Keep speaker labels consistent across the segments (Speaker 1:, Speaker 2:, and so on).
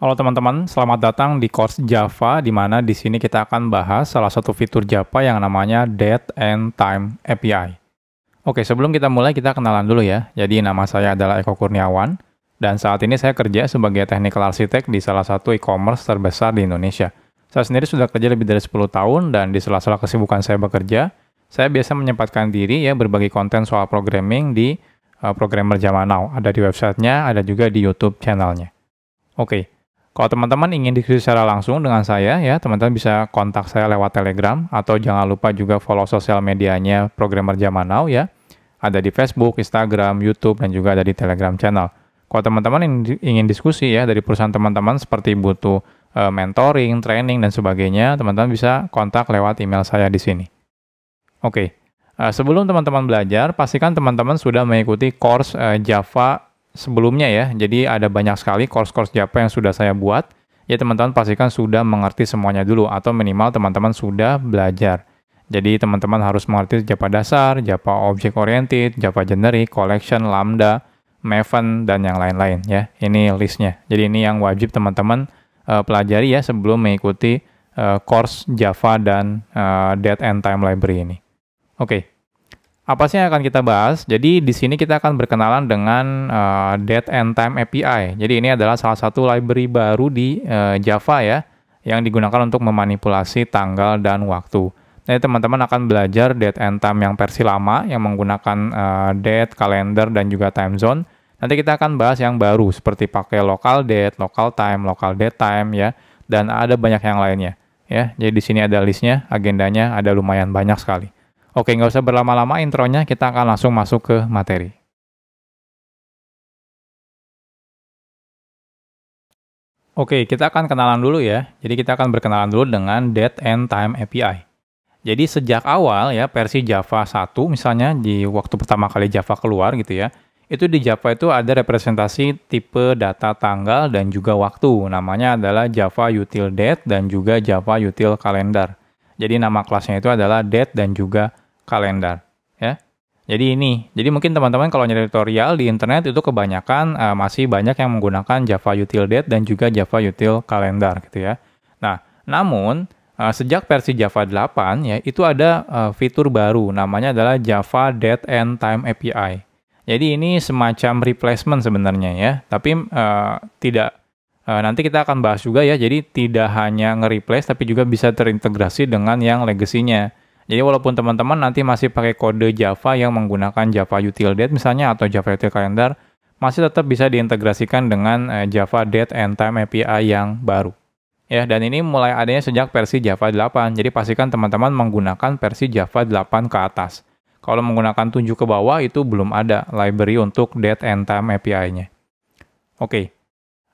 Speaker 1: Halo
Speaker 2: teman-teman, selamat datang di course Java di mana di sini kita akan bahas salah satu fitur Java yang namanya Date and Time API. Oke, sebelum kita mulai kita kenalan dulu ya. Jadi nama saya adalah Eko Kurniawan dan saat ini saya kerja sebagai technical architect di salah satu e-commerce terbesar di Indonesia. Saya sendiri sudah kerja lebih dari 10 tahun dan di sela-sela kesibukan saya bekerja, saya biasa menyempatkan diri ya berbagi konten soal programming di uh, Programmer Zaman Now. Ada di websitenya, ada juga di YouTube channelnya. Oke, kalau teman-teman ingin diskusi secara langsung dengan saya ya, teman-teman bisa kontak saya lewat Telegram atau jangan lupa juga follow sosial medianya Programmer Zaman Now ya. Ada di Facebook, Instagram, YouTube, dan juga ada di Telegram channel. Kalau teman-teman ingin diskusi ya dari perusahaan teman-teman seperti butuh eh, mentoring, training, dan sebagainya, teman-teman bisa kontak lewat email saya di sini. Oke, eh, sebelum teman-teman belajar, pastikan teman-teman sudah mengikuti course eh, Java sebelumnya ya. Jadi ada banyak sekali course-course Java yang sudah saya buat. Ya teman-teman pastikan sudah mengerti semuanya dulu atau minimal teman-teman sudah belajar. Jadi teman-teman harus mengerti Java dasar, Java object oriented, Java generic, collection, lambda, Maven dan yang lain-lain ya. Ini listnya. Jadi ini yang wajib teman-teman uh, pelajari ya sebelum mengikuti uh, course Java dan uh, eh, Dead End Time Library ini. Oke, okay apa sih yang akan kita bahas? Jadi di sini kita akan berkenalan dengan uh, Date and Time API. Jadi ini adalah salah satu library baru di uh, Java ya, yang digunakan untuk memanipulasi tanggal dan waktu. Jadi teman-teman akan belajar date and time yang versi lama, yang menggunakan uh, date, kalender, dan juga time zone. Nanti kita akan bahas yang baru, seperti pakai local date, local time, local date time ya, dan ada banyak yang lainnya. Ya, jadi di sini ada listnya, agendanya ada lumayan banyak sekali. Oke, nggak usah berlama-lama intronya, kita akan langsung masuk ke materi. Oke, kita akan kenalan dulu ya. Jadi kita akan berkenalan dulu dengan Date and Time API. Jadi sejak awal ya versi Java 1 misalnya di waktu pertama kali Java keluar gitu ya. Itu di Java itu ada representasi tipe data tanggal dan juga waktu. Namanya adalah Java Util Date dan juga Java Util Calendar. Jadi nama kelasnya itu adalah date dan juga kalender ya. Jadi ini, jadi mungkin teman-teman kalau nyari tutorial di internet itu kebanyakan uh, masih banyak yang menggunakan Java Util Date dan juga Java Util Calendar gitu ya. Nah, namun uh, sejak versi Java 8 ya itu ada uh, fitur baru namanya adalah Java Date and Time API. Jadi ini semacam replacement sebenarnya ya, tapi uh, tidak nanti kita akan bahas juga ya. Jadi tidak hanya nge-replace tapi juga bisa terintegrasi dengan yang legasinya. Jadi walaupun teman-teman nanti masih pakai kode Java yang menggunakan Java Util Date misalnya atau Java Util Calendar, masih tetap bisa diintegrasikan dengan eh, Java Date and Time API yang baru. Ya, dan ini mulai adanya sejak versi Java 8. Jadi pastikan teman-teman menggunakan versi Java 8 ke atas. Kalau menggunakan 7 ke bawah itu belum ada library untuk date and time API-nya. Oke.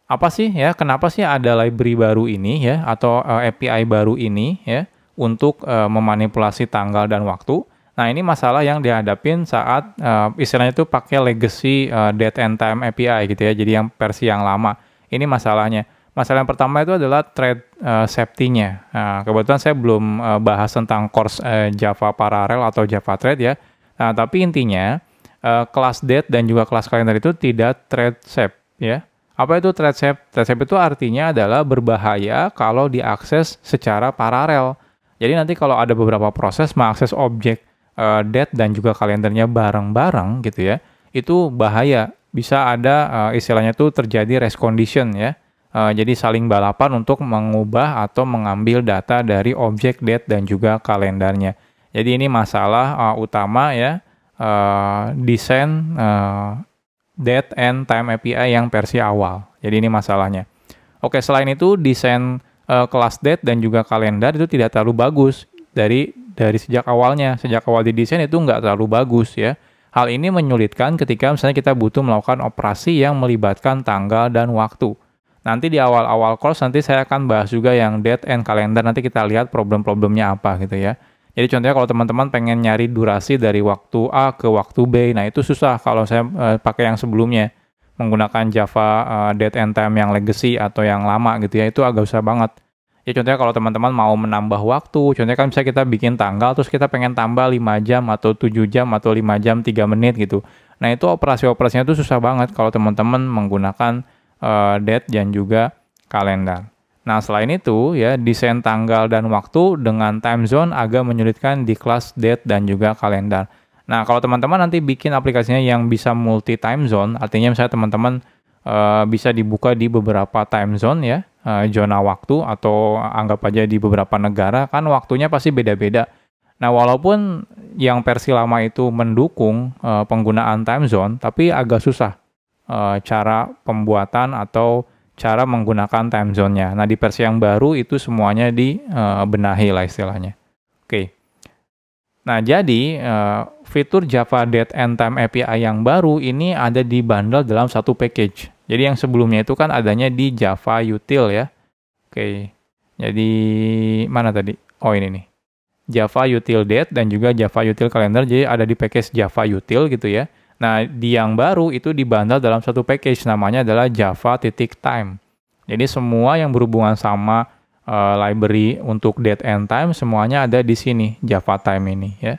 Speaker 2: Apa sih ya, kenapa sih ada library baru ini ya atau eh, API baru ini ya? untuk uh, memanipulasi tanggal dan waktu. Nah, ini masalah yang dihadapin saat uh, istilahnya itu pakai legacy uh, date and time API gitu ya. Jadi yang versi yang lama. Ini masalahnya. Masalah yang pertama itu adalah thread uh, safety-nya. Nah, kebetulan saya belum uh, bahas tentang course uh, Java Parallel atau Java Thread ya. Nah, tapi intinya uh, kelas date dan juga kelas kalender itu tidak thread safe ya. Apa itu thread safe? Thread safe itu artinya adalah berbahaya kalau diakses secara paralel. Jadi nanti kalau ada beberapa proses mengakses objek uh, date dan juga kalendernya bareng-bareng gitu ya, itu bahaya. Bisa ada uh, istilahnya tuh terjadi rest condition ya. Uh, jadi saling balapan untuk mengubah atau mengambil data dari objek date dan juga kalendernya. Jadi ini masalah uh, utama ya uh, desain uh, date and time API yang versi awal. Jadi ini masalahnya. Oke, selain itu desain uh, kelas date dan juga kalender itu tidak terlalu bagus dari dari sejak awalnya. Sejak awal didesain itu nggak terlalu bagus ya. Hal ini menyulitkan ketika misalnya kita butuh melakukan operasi yang melibatkan tanggal dan waktu. Nanti di awal-awal course nanti saya akan bahas juga yang date and kalender Nanti kita lihat problem-problemnya apa gitu ya. Jadi contohnya kalau teman-teman pengen nyari durasi dari waktu A ke waktu B, nah itu susah kalau saya eh, pakai yang sebelumnya menggunakan Java uh, Date and Time yang legacy atau yang lama gitu ya itu agak susah banget. Ya contohnya kalau teman-teman mau menambah waktu, contohnya kan bisa kita bikin tanggal terus kita pengen tambah 5 jam atau 7 jam atau 5 jam 3 menit gitu. Nah itu operasi-operasinya itu susah banget kalau teman-teman menggunakan uh, date dan juga kalender. Nah selain itu ya desain tanggal dan waktu dengan time zone agak menyulitkan di kelas date dan juga kalender. Nah, kalau teman-teman nanti bikin aplikasinya yang bisa multi time zone, artinya misalnya teman-teman uh, bisa dibuka di beberapa time zone ya, uh, zona waktu atau anggap aja di beberapa negara kan waktunya pasti beda-beda. Nah, walaupun yang versi lama itu mendukung uh, penggunaan time zone, tapi agak susah uh, cara pembuatan atau cara menggunakan time zone-nya. Nah, di versi yang baru itu semuanya dibenahi uh, lah istilahnya. Oke. Okay. Nah, jadi uh, fitur Java Date and Time API yang baru ini ada di bundle dalam satu package. Jadi yang sebelumnya itu kan adanya di Java Util ya. Oke. Jadi mana tadi? Oh, ini nih. Java Util Date dan juga Java Util Calendar. Jadi ada di package Java Util gitu ya. Nah, di yang baru itu bundle dalam satu package namanya adalah Java titik time. Jadi semua yang berhubungan sama uh, library untuk date and time semuanya ada di sini Java Time ini ya.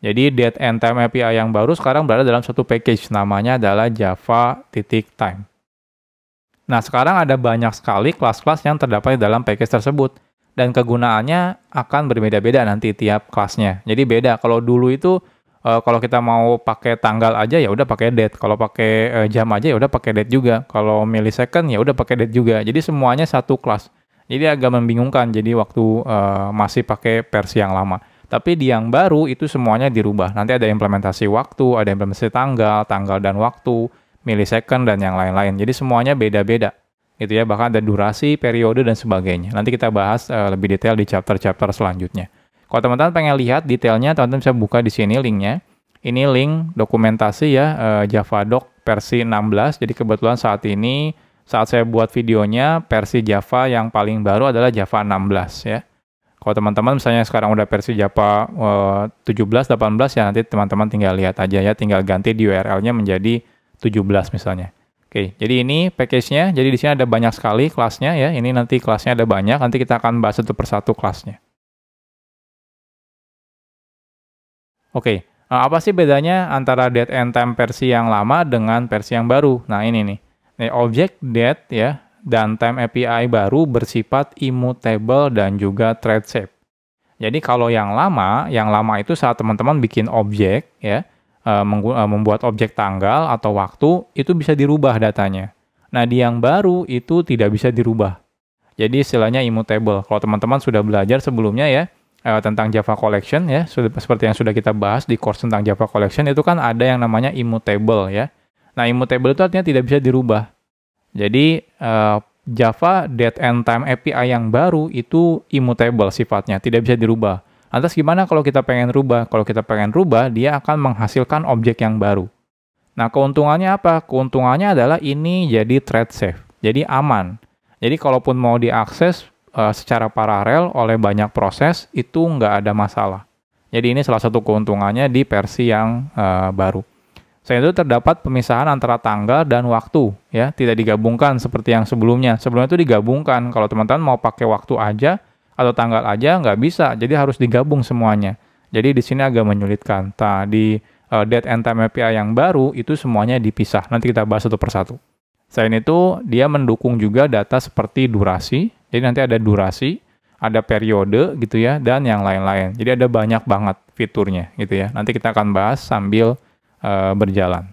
Speaker 2: Jadi date and time API yang baru sekarang berada dalam satu package namanya adalah Java titik time. Nah sekarang ada banyak sekali kelas-kelas yang terdapat di dalam package tersebut dan kegunaannya akan berbeda-beda nanti tiap kelasnya. Jadi beda kalau dulu itu uh, kalau kita mau pakai tanggal aja ya udah pakai date, kalau pakai uh, jam aja ya udah pakai date juga, kalau millisecond ya udah pakai date juga. Jadi semuanya satu kelas jadi agak membingungkan. Jadi waktu uh, masih pakai versi yang lama. Tapi di yang baru itu semuanya dirubah. Nanti ada implementasi waktu, ada implementasi tanggal, tanggal dan waktu, milisecond dan yang lain-lain. Jadi semuanya beda-beda. Gitu ya, bahkan ada durasi, periode dan sebagainya. Nanti kita bahas uh, lebih detail di chapter-chapter selanjutnya. Kalau teman-teman pengen lihat detailnya, teman-teman bisa buka di sini linknya. Ini link dokumentasi ya, uh, eh, Javadoc versi 16. Jadi kebetulan saat ini saat saya buat videonya versi Java yang paling baru adalah Java 16 ya. Kalau teman-teman misalnya sekarang udah versi Java uh, 17, 18 ya nanti teman-teman tinggal lihat aja ya, tinggal ganti di URL-nya menjadi 17 misalnya. Oke, jadi ini package-nya. Jadi di sini ada banyak sekali kelasnya ya. Ini nanti kelasnya ada banyak. Nanti kita akan bahas satu persatu kelasnya. Oke, eh, apa sih bedanya antara dead and time versi yang lama dengan versi yang baru? Nah ini nih object date ya dan time API baru bersifat immutable dan juga thread shape. Jadi kalau yang lama, yang lama itu saat teman-teman bikin objek ya, eh, eh, membuat objek tanggal atau waktu itu bisa dirubah datanya. Nah, di yang baru itu tidak bisa dirubah. Jadi istilahnya immutable. Kalau teman-teman sudah belajar sebelumnya ya eh, tentang Java Collection ya, seperti yang sudah kita bahas di course tentang Java Collection itu kan ada yang namanya immutable ya. Nah, immutable itu artinya tidak bisa dirubah. Jadi, uh, Java Dead and Time API yang baru itu immutable sifatnya, tidak bisa dirubah. Lantas gimana kalau kita pengen rubah? Kalau kita pengen rubah, dia akan menghasilkan objek yang baru. Nah, keuntungannya apa? Keuntungannya adalah ini jadi thread safe, jadi aman. Jadi, kalaupun mau diakses uh, secara paralel oleh banyak proses, itu nggak ada masalah. Jadi, ini salah satu keuntungannya di versi yang uh, baru. Selain itu terdapat pemisahan antara tanggal dan waktu, ya, tidak digabungkan seperti yang sebelumnya. Sebelumnya itu digabungkan. Kalau teman-teman mau pakai waktu aja atau tanggal aja nggak bisa, jadi harus digabung semuanya. Jadi di sini agak menyulitkan. Nah, di uh, eh, date and time API yang baru itu semuanya dipisah. Nanti kita bahas satu persatu. Selain itu, dia mendukung juga data seperti durasi. Jadi nanti ada durasi, ada periode gitu ya, dan yang lain-lain. Jadi ada banyak banget fiturnya gitu ya. Nanti kita akan bahas sambil Eh, berjalan.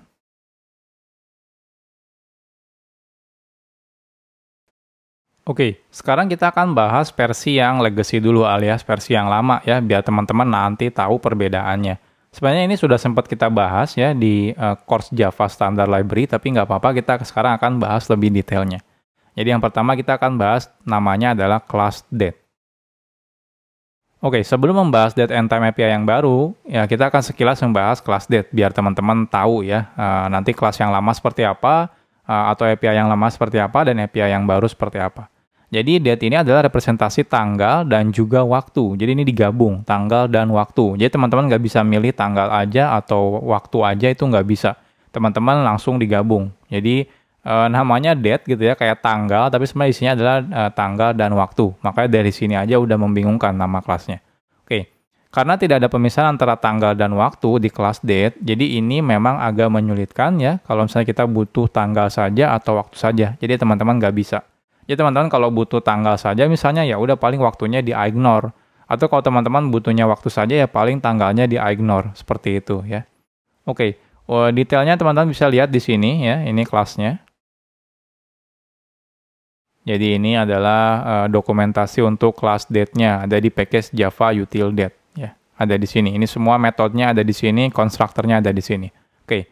Speaker 2: Oke, sekarang kita akan bahas versi yang legacy dulu alias versi yang lama ya, biar teman-teman nanti tahu perbedaannya. Sebenarnya ini sudah sempat kita bahas ya di uh, course Java Standard Library, tapi nggak apa-apa kita sekarang akan bahas lebih detailnya. Jadi yang pertama kita akan bahas namanya adalah class date. Oke, okay, sebelum membahas date and Time API yang baru, ya kita akan sekilas membahas kelas date biar teman-teman tahu ya uh, nanti kelas yang lama seperti apa uh, atau API yang lama seperti apa dan API yang baru seperti apa. Jadi date ini adalah representasi tanggal dan juga waktu. Jadi ini digabung tanggal dan waktu. Jadi teman-teman nggak bisa milih tanggal aja atau waktu aja itu nggak bisa. Teman-teman langsung digabung. Jadi uh, namanya date gitu ya kayak tanggal tapi sebenarnya isinya adalah uh, tanggal dan waktu makanya dari sini aja udah membingungkan nama kelasnya oke okay. karena tidak ada pemisahan antara tanggal dan waktu di kelas date jadi ini memang agak menyulitkan ya kalau misalnya kita butuh tanggal saja atau waktu saja jadi teman-teman nggak bisa ya teman-teman kalau butuh tanggal saja misalnya ya udah paling waktunya di ignore atau kalau teman-teman butuhnya waktu saja ya paling tanggalnya di ignore seperti itu ya oke okay. Oh, detailnya teman-teman bisa lihat di sini ya, ini kelasnya. Jadi ini adalah uh, dokumentasi untuk class date-nya ada di package Java util date ya. Ada di sini. Ini semua metodenya ada di sini, konstruktornya ada di sini. Oke. Okay.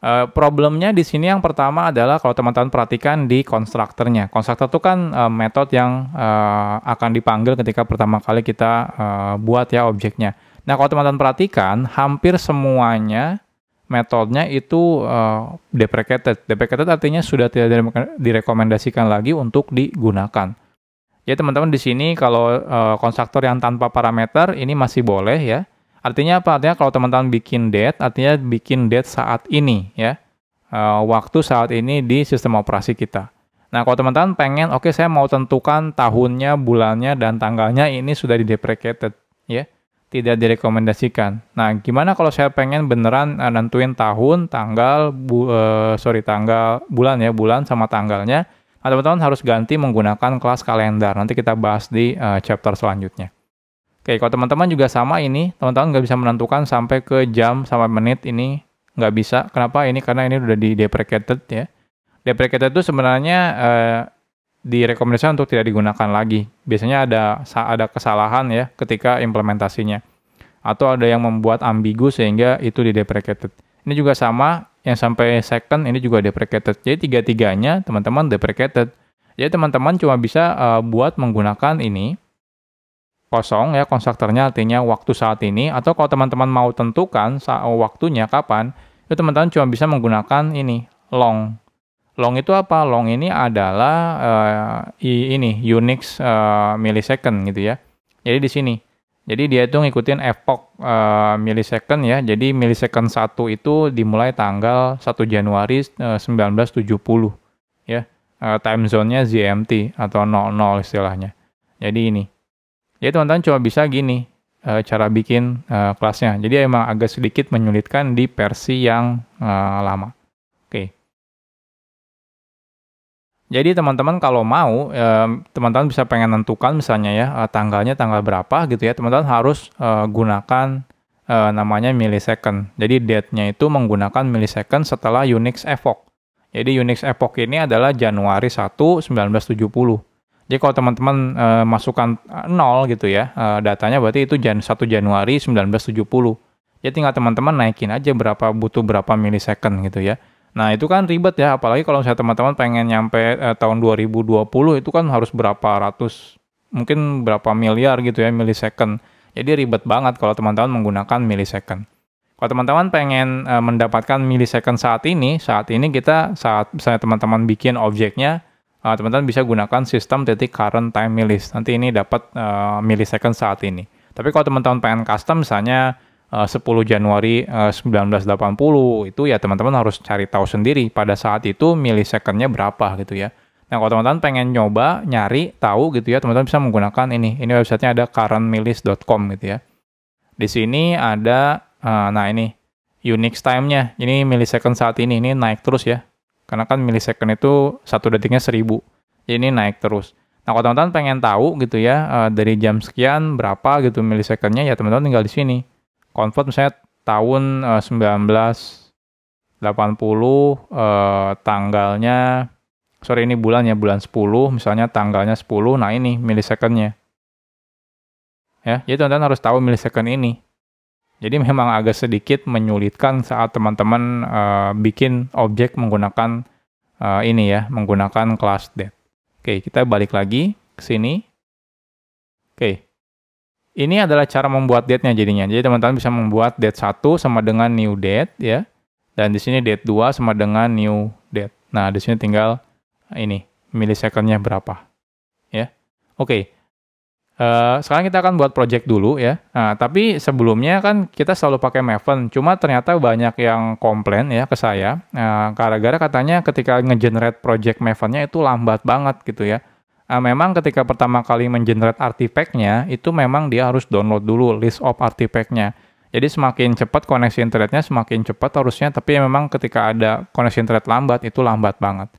Speaker 2: Uh, eh, problemnya di sini yang pertama adalah kalau teman-teman perhatikan di konstruktornya. Konstruktor itu kan uh, eh, metode yang uh, akan dipanggil ketika pertama kali kita uh, buat ya objeknya. Nah, kalau teman-teman perhatikan, hampir semuanya metodenya itu uh, deprecated. Deprecated artinya sudah tidak direkomendasikan lagi untuk digunakan. Ya teman-teman di sini kalau uh, yang tanpa parameter ini masih boleh ya. Artinya apa? Artinya kalau teman-teman bikin date, artinya bikin date saat ini ya. Uh, waktu saat ini di sistem operasi kita. Nah kalau teman-teman pengen, oke okay, saya mau tentukan tahunnya, bulannya, dan tanggalnya ini sudah di deprecated ya tidak direkomendasikan. Nah, gimana kalau saya pengen beneran uh, nentuin tahun, tanggal, bu, uh, sorry tanggal, bulan ya, bulan sama tanggalnya. Nah, teman-teman harus ganti menggunakan kelas kalender. Nanti kita bahas di uh, chapter selanjutnya. Oke, kalau teman-teman juga sama ini, teman-teman nggak bisa menentukan sampai ke jam sampai menit ini nggak bisa. Kenapa? Ini karena ini udah di deprecated ya. Deprecated itu sebenarnya uh, direkomendasikan untuk tidak digunakan lagi. Biasanya ada ada kesalahan ya ketika implementasinya. Atau ada yang membuat ambigu sehingga itu dideprecated. Ini juga sama yang sampai second ini juga deprecated. Jadi tiga-tiganya teman-teman deprecated. Jadi teman-teman cuma bisa uh, buat menggunakan ini kosong ya konstruktornya artinya waktu saat ini atau kalau teman-teman mau tentukan saat waktunya kapan itu teman-teman cuma bisa menggunakan ini long Long itu apa? Long ini adalah uh, ini Unix uh, eh, millisecond gitu ya. Jadi di sini. Jadi dia itu ngikutin epoch uh, eh, millisecond ya. Jadi millisecond satu itu dimulai tanggal 1 Januari uh, 1970 ya. Uh, time zone-nya ZMT atau 00 istilahnya. Jadi ini. Jadi ya teman-teman cuma bisa gini uh, cara bikin uh, kelasnya. Jadi emang agak sedikit menyulitkan di versi yang uh, lama. Jadi teman-teman kalau mau, teman-teman bisa pengen tentukan misalnya ya eh, tanggalnya tanggal berapa gitu ya. Teman-teman harus eh, gunakan eh, namanya millisecond. Jadi date-nya itu menggunakan millisecond setelah Unix Epoch. Jadi Unix Epoch ini adalah Januari 1, 1970. Jadi kalau teman-teman masukkan 0 gitu ya, datanya berarti itu 1 Januari 1970. Jadi tinggal teman-teman naikin aja berapa butuh berapa milisecond gitu ya. Nah itu kan ribet ya, apalagi kalau saya teman-teman pengen nyampe eh, tahun 2020 itu kan harus berapa ratus, mungkin berapa miliar gitu ya milisecond. Jadi ribet banget kalau teman-teman menggunakan milisecond. Kalau teman-teman pengen eh, mendapatkan milisecond saat ini, saat ini kita saat misalnya teman-teman bikin objeknya, eh, teman-teman bisa gunakan sistem titik current time millis. Nanti ini dapat eh, milisecond saat ini. Tapi kalau teman-teman pengen custom misalnya Eh, uh, 10 Januari eh, uh, 1980 itu ya teman-teman harus cari tahu sendiri pada saat itu milisekonnya berapa gitu ya. Nah kalau teman-teman pengen nyoba nyari tahu gitu ya teman-teman bisa menggunakan ini. Ini websitenya ada currentmilis.com gitu ya. Di sini ada uh, nah ini Unix time-nya. Ini milisecond saat ini ini naik terus ya. Karena kan milisecond itu satu detiknya seribu Jadi ini naik terus. Nah, kalau teman-teman pengen tahu gitu ya, dari jam sekian berapa gitu milisekonnya, ya teman-teman tinggal di sini convert misalnya tahun uh, 1980 uh, tanggalnya sorry ini bulan ya bulan 10 misalnya tanggalnya 10 nah ini milisecondnya ya jadi teman-teman harus tahu milisecond ini jadi memang agak sedikit menyulitkan saat teman-teman uh, bikin objek menggunakan uh, ini ya menggunakan class date oke kita balik lagi ke sini oke ini adalah cara membuat date-nya jadinya. Jadi teman-teman bisa membuat date 1 sama dengan new date ya. Dan di sini date 2 sama dengan new date. Nah, di sini tinggal eh, ini milisecondnya berapa. Ya. Oke. Okay. Uh, eh, sekarang kita akan buat project dulu ya. Nah, tapi sebelumnya kan kita selalu pakai Maven. Cuma ternyata banyak yang komplain ya ke saya. Nah, Gara-gara katanya ketika nge-generate project Maven-nya itu lambat banget gitu ya uh, memang ketika pertama kali mengenerate artifactnya itu memang dia harus download dulu list of artifactnya. Jadi semakin cepat koneksi internetnya semakin cepat harusnya, tapi memang ketika ada koneksi internet lambat itu lambat banget.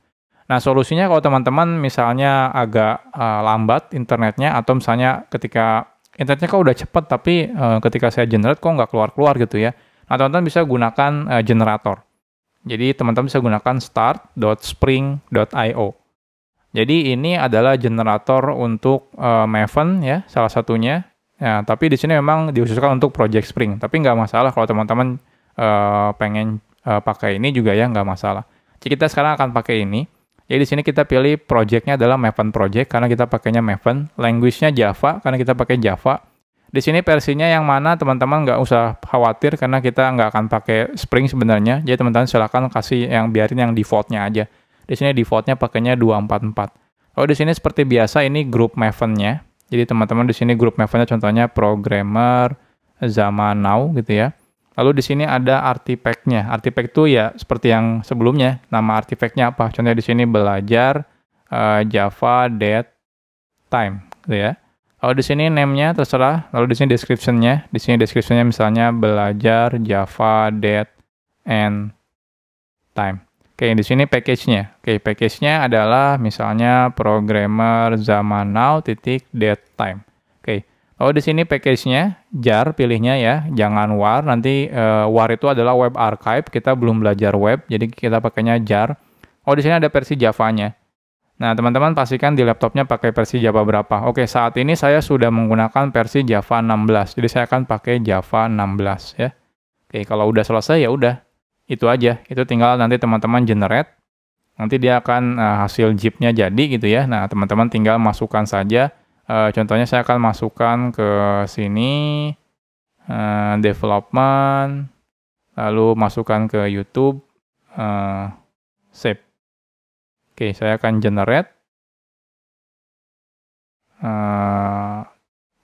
Speaker 2: Nah solusinya kalau teman-teman misalnya agak uh, lambat internetnya atau misalnya ketika internetnya kok udah cepat tapi uh, ketika saya generate kok nggak keluar-keluar gitu ya. Nah teman-teman bisa gunakan uh, generator. Jadi teman-teman bisa gunakan start.spring.io. Jadi ini adalah generator untuk uh, Maven ya, salah satunya. Ya, tapi di sini memang diususkan untuk Project Spring. Tapi nggak masalah kalau teman-teman uh, pengen uh, pakai ini juga ya, nggak masalah. Jadi kita sekarang akan pakai ini. Jadi di sini kita pilih projectnya adalah Maven Project karena kita pakainya Maven. Language-nya Java karena kita pakai Java. Di sini versinya yang mana teman-teman nggak usah khawatir karena kita nggak akan pakai Spring sebenarnya. Jadi teman-teman silahkan kasih yang biarin yang defaultnya aja. Di sini defaultnya pakainya 244. Oh, di sini seperti biasa ini group Maven-nya. Jadi teman-teman di sini group Maven-nya contohnya programmer zaman now gitu ya. Lalu di sini ada artifact-nya. Artifact itu ya seperti yang sebelumnya, nama artifact-nya apa? Contohnya di sini belajar uh, Java dead time gitu ya. Lalu di sini name-nya terserah, lalu di sini description-nya. Di sini description-nya misalnya belajar Java dead and time. Oke, di sini package-nya. Oke, package-nya adalah misalnya programmer zaman now titik date time. Oke, Oh, di sini package-nya jar pilihnya ya, jangan war. Nanti uh, war itu adalah web archive. Kita belum belajar web, jadi kita pakainya jar. Oh, di sini ada versi Java-nya. Nah, teman-teman pastikan di laptopnya pakai versi Java berapa. Oke, saat ini saya sudah menggunakan versi Java 16. Jadi saya akan pakai Java 16 ya. Oke, kalau udah selesai ya udah itu aja itu tinggal nanti teman-teman generate nanti dia akan uh, hasil zipnya jadi gitu ya nah teman-teman tinggal masukkan saja uh, contohnya saya akan masukkan ke sini uh, development lalu masukkan ke YouTube uh,
Speaker 1: save oke okay, saya akan generate
Speaker 2: uh,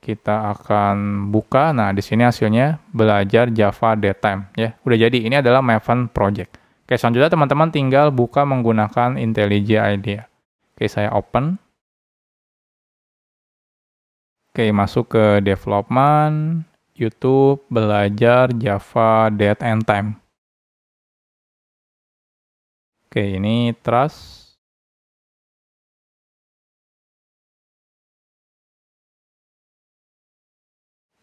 Speaker 2: kita akan buka. Nah, di sini hasilnya belajar Java Daytime ya. Udah jadi, ini adalah Maven Project. Oke, selanjutnya teman-teman tinggal buka menggunakan IntelliJ IDEA. Oke, saya open. Oke, masuk ke development, YouTube,
Speaker 1: belajar Java Date and Time.
Speaker 3: Oke, ini trust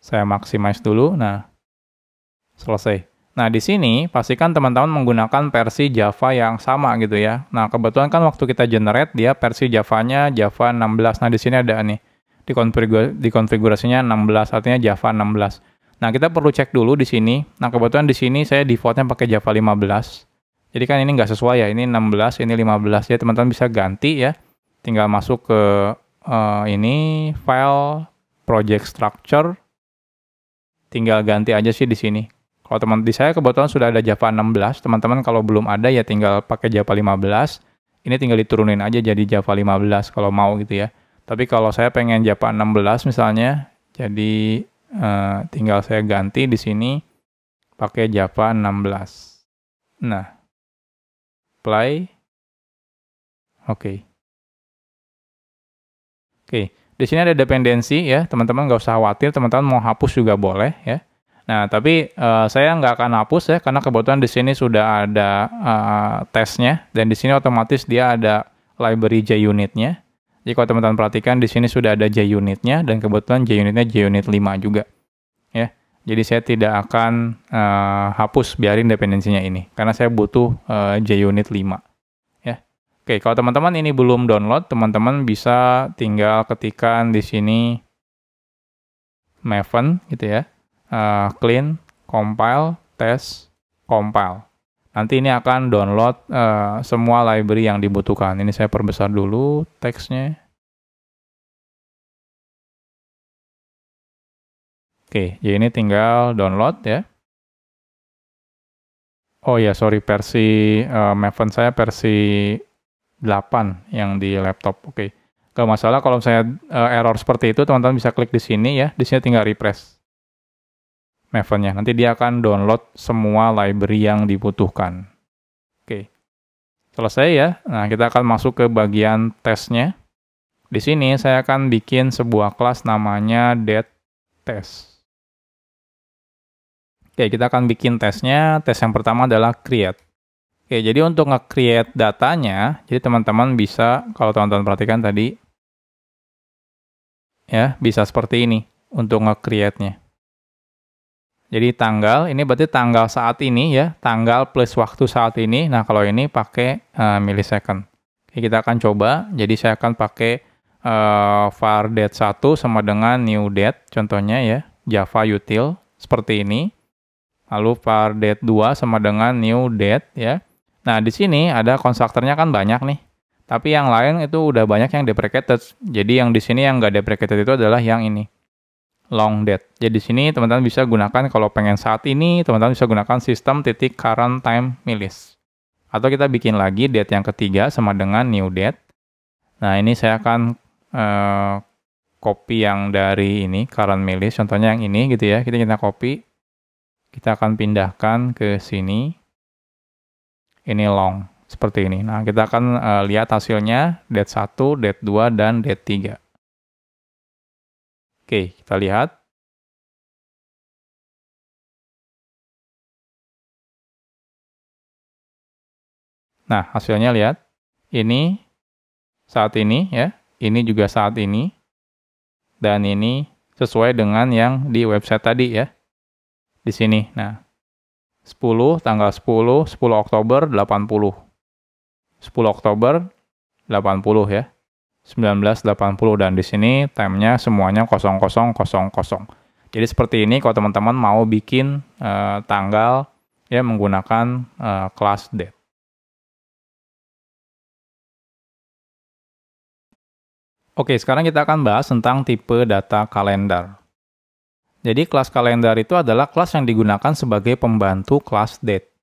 Speaker 1: Saya maximize dulu.
Speaker 2: Nah, selesai. Nah, di sini pastikan teman-teman menggunakan versi Java yang sama gitu ya. Nah, kebetulan kan waktu kita generate dia versi Javanya Java 16. Nah, di sini ada nih. Di, konfigur di konfigurasinya 16, artinya Java 16. Nah, kita perlu cek dulu di sini. Nah, kebetulan di sini saya defaultnya pakai Java 15. Jadi kan ini nggak sesuai ya, ini 16, ini 15. Ya, teman-teman bisa ganti ya. Tinggal masuk ke uh, ini file project structure tinggal ganti aja sih di sini. Kalau teman di saya kebetulan sudah ada Java 16, teman-teman kalau belum ada ya tinggal pakai Java 15. Ini tinggal diturunin aja jadi Java 15 kalau mau gitu ya. Tapi kalau saya pengen Java 16 misalnya, jadi eh, tinggal saya ganti di sini pakai Java 16. Nah,
Speaker 1: play. Oke. Okay. Oke.
Speaker 2: Okay. Di sini ada dependensi ya, teman-teman nggak usah khawatir, teman-teman mau hapus juga boleh ya. Nah, tapi uh, saya nggak akan hapus ya, karena kebetulan di sini sudah ada uh, tesnya, dan di sini otomatis dia ada library JUnitnya. nya Jadi kalau teman-teman perhatikan, di sini sudah ada JUnitnya dan kebetulan JUnitnya JUnit 5 juga. ya. Jadi saya tidak akan uh, hapus, biarin dependensinya ini, karena saya butuh uh, JUnit 5. Oke, kalau teman-teman ini belum download, teman-teman bisa tinggal ketikkan di sini Maven gitu ya. Uh, clean, compile, test, compile. Nanti ini akan download uh, semua library yang dibutuhkan. Ini saya perbesar dulu teksnya.
Speaker 1: Oke, jadi ya ini tinggal
Speaker 2: download ya. Oh ya, sorry versi uh, Maven saya versi 8 yang di laptop. Oke. Okay. Gak masalah kalau saya eh, error seperti itu teman-teman bisa klik di sini ya. Di sini tinggal refresh Maven-nya. Nanti dia akan download semua library yang dibutuhkan. Oke. Selesai ya. Nah, kita akan masuk ke bagian tesnya. Di sini saya akan bikin sebuah kelas namanya dead test. Oke, kita akan bikin tesnya. Tes yang pertama adalah create. Oke, jadi untuk nge-create datanya, jadi teman-teman bisa, kalau teman-teman perhatikan tadi, ya bisa seperti ini untuk nge-create-nya. Jadi tanggal, ini berarti tanggal saat ini ya, tanggal plus waktu saat ini. Nah, kalau ini pakai uh, eh, millisecond. Oke, kita akan coba, jadi saya akan pakai uh, var date 1 sama dengan new date, contohnya ya, java util, seperti ini. Lalu var date 2 sama dengan new date ya. Nah, di sini ada konstruktornya kan banyak nih. Tapi yang lain itu udah banyak yang deprecated. Jadi yang di sini yang nggak deprecated itu adalah yang ini. Long dead. Jadi di sini teman-teman bisa gunakan kalau pengen saat ini, teman-teman bisa gunakan sistem titik current time milis. Atau kita bikin lagi date yang ketiga sama dengan new date. Nah, ini saya akan eh, copy yang dari ini, current milis. Contohnya yang ini gitu ya. Kita kita copy. Kita akan pindahkan ke sini ini long seperti ini. Nah, kita akan uh, lihat hasilnya date 1, date 2 dan date 3.
Speaker 1: Oke, kita lihat.
Speaker 2: Nah, hasilnya lihat. Ini saat ini ya, ini juga saat ini. Dan ini sesuai dengan yang di website tadi ya. Di sini. Nah, 10 tanggal 10 10 Oktober 80 10 Oktober 80 ya 1980 dan di sini timenya semuanya 0000 jadi seperti ini kalau teman-teman mau bikin uh, tanggal ya menggunakan uh, class date Oke, sekarang kita akan bahas tentang tipe data kalender. Jadi kelas kalender itu adalah kelas yang digunakan sebagai pembantu kelas date.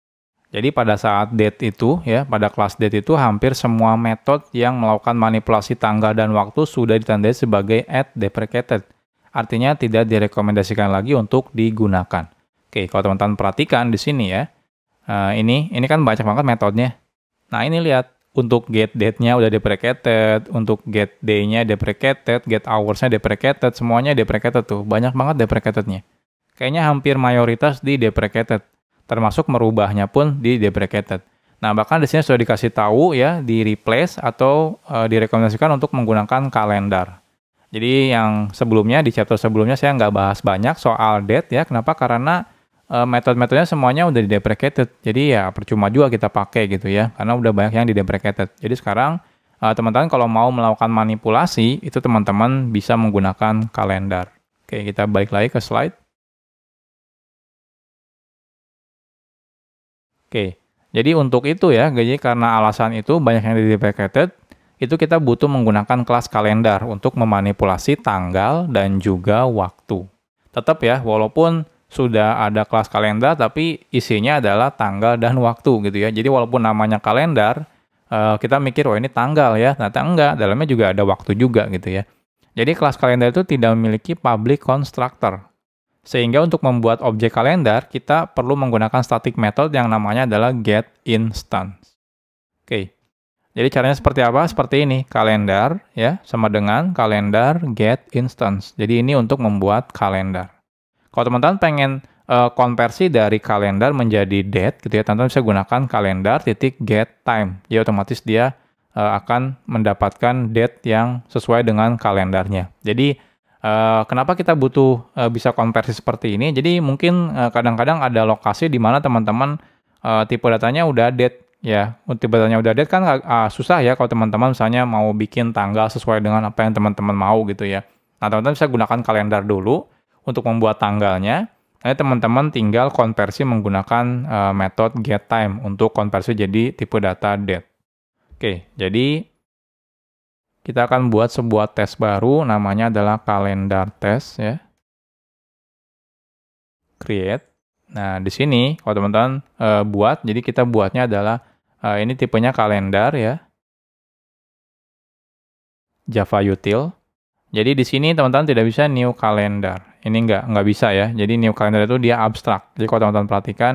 Speaker 2: Jadi pada saat date itu ya, pada kelas date itu hampir semua metode yang melakukan manipulasi tanggal dan waktu sudah ditandai sebagai at deprecated. Artinya tidak direkomendasikan lagi untuk digunakan. Oke, kalau teman-teman perhatikan di sini ya, eh, ini ini kan banyak banget metodenya. Nah ini lihat untuk get date-nya udah deprecated, untuk get day-nya deprecated, get hours-nya deprecated, semuanya deprecated tuh. Banyak banget deprecated-nya. Kayaknya hampir mayoritas di deprecated, termasuk merubahnya pun di deprecated. Nah, bahkan di sini sudah dikasih tahu ya di replace atau e, direkomendasikan untuk menggunakan kalender. Jadi yang sebelumnya di chapter sebelumnya saya nggak bahas banyak soal date ya. Kenapa? Karena uh, metode-metodenya semuanya udah deprecated. Jadi ya percuma juga kita pakai gitu ya, karena udah banyak yang deprecated. Jadi sekarang uh, teman-teman kalau mau melakukan manipulasi itu teman-teman bisa menggunakan kalender. Oke, kita balik lagi ke slide. Oke, jadi untuk itu ya, jadi karena alasan itu banyak yang deprecated, itu kita butuh menggunakan kelas kalender untuk memanipulasi tanggal dan juga waktu. Tetap ya, walaupun sudah ada kelas kalender tapi isinya adalah tanggal dan waktu gitu ya. Jadi walaupun namanya kalender, eh, kita mikir wah oh, ini tanggal ya, ternyata enggak, dalamnya juga ada waktu juga gitu ya. Jadi kelas kalender itu tidak memiliki public constructor. Sehingga untuk membuat objek kalender, kita perlu menggunakan static method yang namanya adalah get instance. Oke. Jadi caranya seperti apa? Seperti ini, kalender ya, sama dengan kalender get instance. Jadi ini untuk membuat kalender. Kalau teman-teman pengen uh, konversi dari kalender menjadi date gitu ya, teman-teman bisa gunakan kalender titik get time. Jadi otomatis dia uh, akan mendapatkan date yang sesuai dengan kalendernya. Jadi uh, kenapa kita butuh uh, bisa konversi seperti ini? Jadi mungkin uh, kadang-kadang ada lokasi di mana teman-teman uh, tipe datanya udah date ya. Tipe datanya udah date kan uh, susah ya kalau teman-teman misalnya mau bikin tanggal sesuai dengan apa yang teman-teman mau gitu ya. Nah, teman-teman bisa gunakan kalender dulu untuk membuat tanggalnya. nanti eh, teman-teman tinggal konversi menggunakan uh, metode get time untuk konversi jadi tipe data date. Oke, jadi kita akan buat sebuah tes baru namanya adalah kalender tes ya. Create. Nah, di sini kalau teman-teman uh, buat, jadi kita buatnya adalah uh, ini tipenya kalender ya. Java util. Jadi di sini teman-teman tidak bisa new kalender ini nggak nggak bisa ya. Jadi new calendar itu dia abstrak. Jadi kalau teman-teman perhatikan,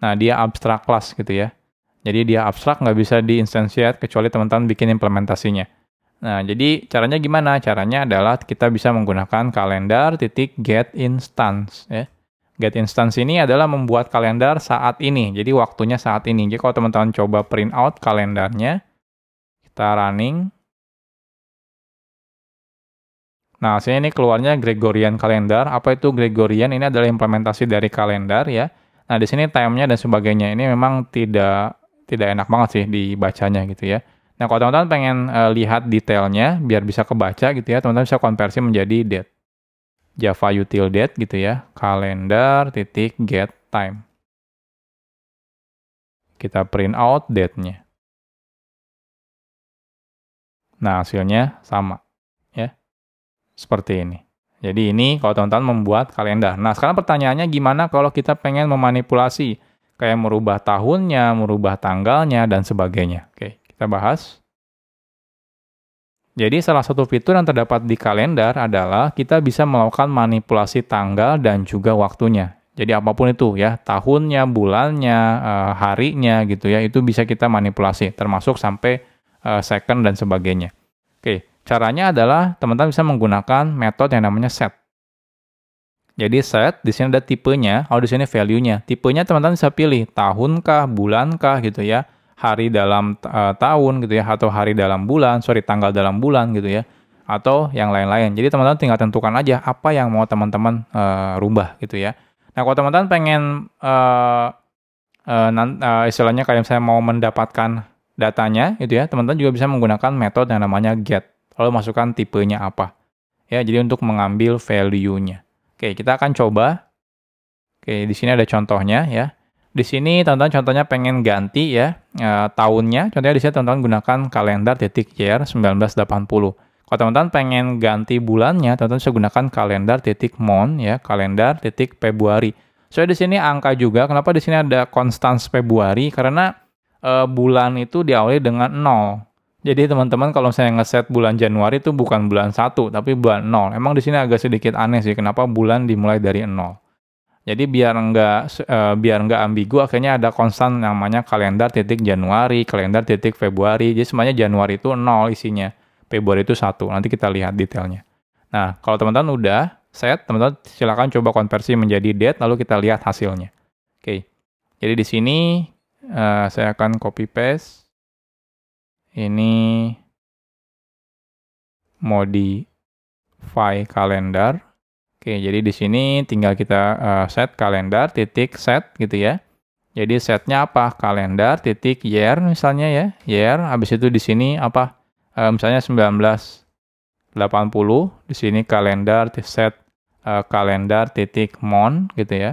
Speaker 2: nah dia abstrak kelas gitu ya. Jadi dia abstrak nggak bisa diinstansiat kecuali teman-teman bikin implementasinya. Nah, jadi caranya gimana? Caranya adalah kita bisa menggunakan kalender titik get instance ya. Get instance ini adalah membuat kalender saat ini. Jadi waktunya saat ini. Jadi kalau teman-teman coba print out kalendernya, kita running Nah, hasilnya ini keluarnya Gregorian kalender. Apa itu Gregorian? Ini adalah implementasi dari kalender ya. Nah, di sini time-nya dan sebagainya ini memang tidak tidak enak banget sih dibacanya gitu ya. Nah, kalau teman-teman pengen uh, lihat detailnya biar bisa kebaca gitu ya, teman-teman bisa konversi menjadi date. Java util date gitu ya, kalender titik get time. Kita print out date-nya.
Speaker 1: Nah, hasilnya sama
Speaker 2: seperti ini. Jadi ini kalau teman-teman membuat kalender. Nah sekarang pertanyaannya gimana kalau kita pengen memanipulasi kayak merubah tahunnya, merubah tanggalnya dan sebagainya. Oke, kita bahas. Jadi salah satu fitur yang terdapat di kalender adalah kita bisa melakukan manipulasi tanggal dan juga waktunya. Jadi apapun itu ya, tahunnya, bulannya, eh, harinya gitu ya, itu bisa kita manipulasi termasuk sampai eh, second dan sebagainya. Oke. Caranya adalah teman-teman bisa menggunakan metode yang namanya set. Jadi set di sini ada tipenya, kalau oh, di sini value-nya. Tipenya teman-teman bisa pilih tahunkah, bulankah gitu ya, hari dalam uh, tahun gitu ya atau hari dalam bulan, sorry tanggal dalam bulan gitu ya atau yang lain-lain. Jadi teman-teman tinggal tentukan aja apa yang mau teman-teman uh, rubah gitu ya. Nah, kalau teman-teman pengen uh, uh, uh, istilahnya kalian saya mau mendapatkan datanya gitu ya, teman-teman juga bisa menggunakan metode yang namanya get lalu masukkan tipenya apa. Ya, jadi untuk mengambil value-nya. Oke, kita akan coba. Oke, di sini ada contohnya ya. Di sini teman-teman contohnya pengen ganti ya e, tahunnya. Contohnya di sini teman-teman gunakan kalender titik year 1980. Kalau teman-teman pengen ganti bulannya, teman-teman bisa gunakan kalender titik month ya, kalender titik Februari. Soalnya di sini angka juga. Kenapa di sini ada konstans Februari? Karena e, bulan itu diawali dengan 0. Jadi teman-teman kalau saya ngeset bulan Januari itu bukan bulan 1 tapi bulan 0. Emang di sini agak sedikit aneh sih kenapa bulan dimulai dari 0. Jadi biar enggak e, eh, biar enggak ambigu akhirnya ada konstan namanya kalender titik Januari, kalender titik Februari. Jadi semuanya Januari itu 0 isinya. Februari itu 1. Nanti kita lihat detailnya. Nah, kalau teman-teman udah set, teman-teman silakan coba konversi menjadi date lalu kita lihat hasilnya. Oke. Jadi di sini e, saya akan copy paste
Speaker 1: ini modify
Speaker 2: kalender. Oke, jadi di sini tinggal kita uh, set kalender titik set gitu ya. Jadi setnya apa? Kalender titik year misalnya ya. Year habis itu di sini apa? Uh, misalnya 1980 di sini kalender titik set uh, kalender titik month gitu ya.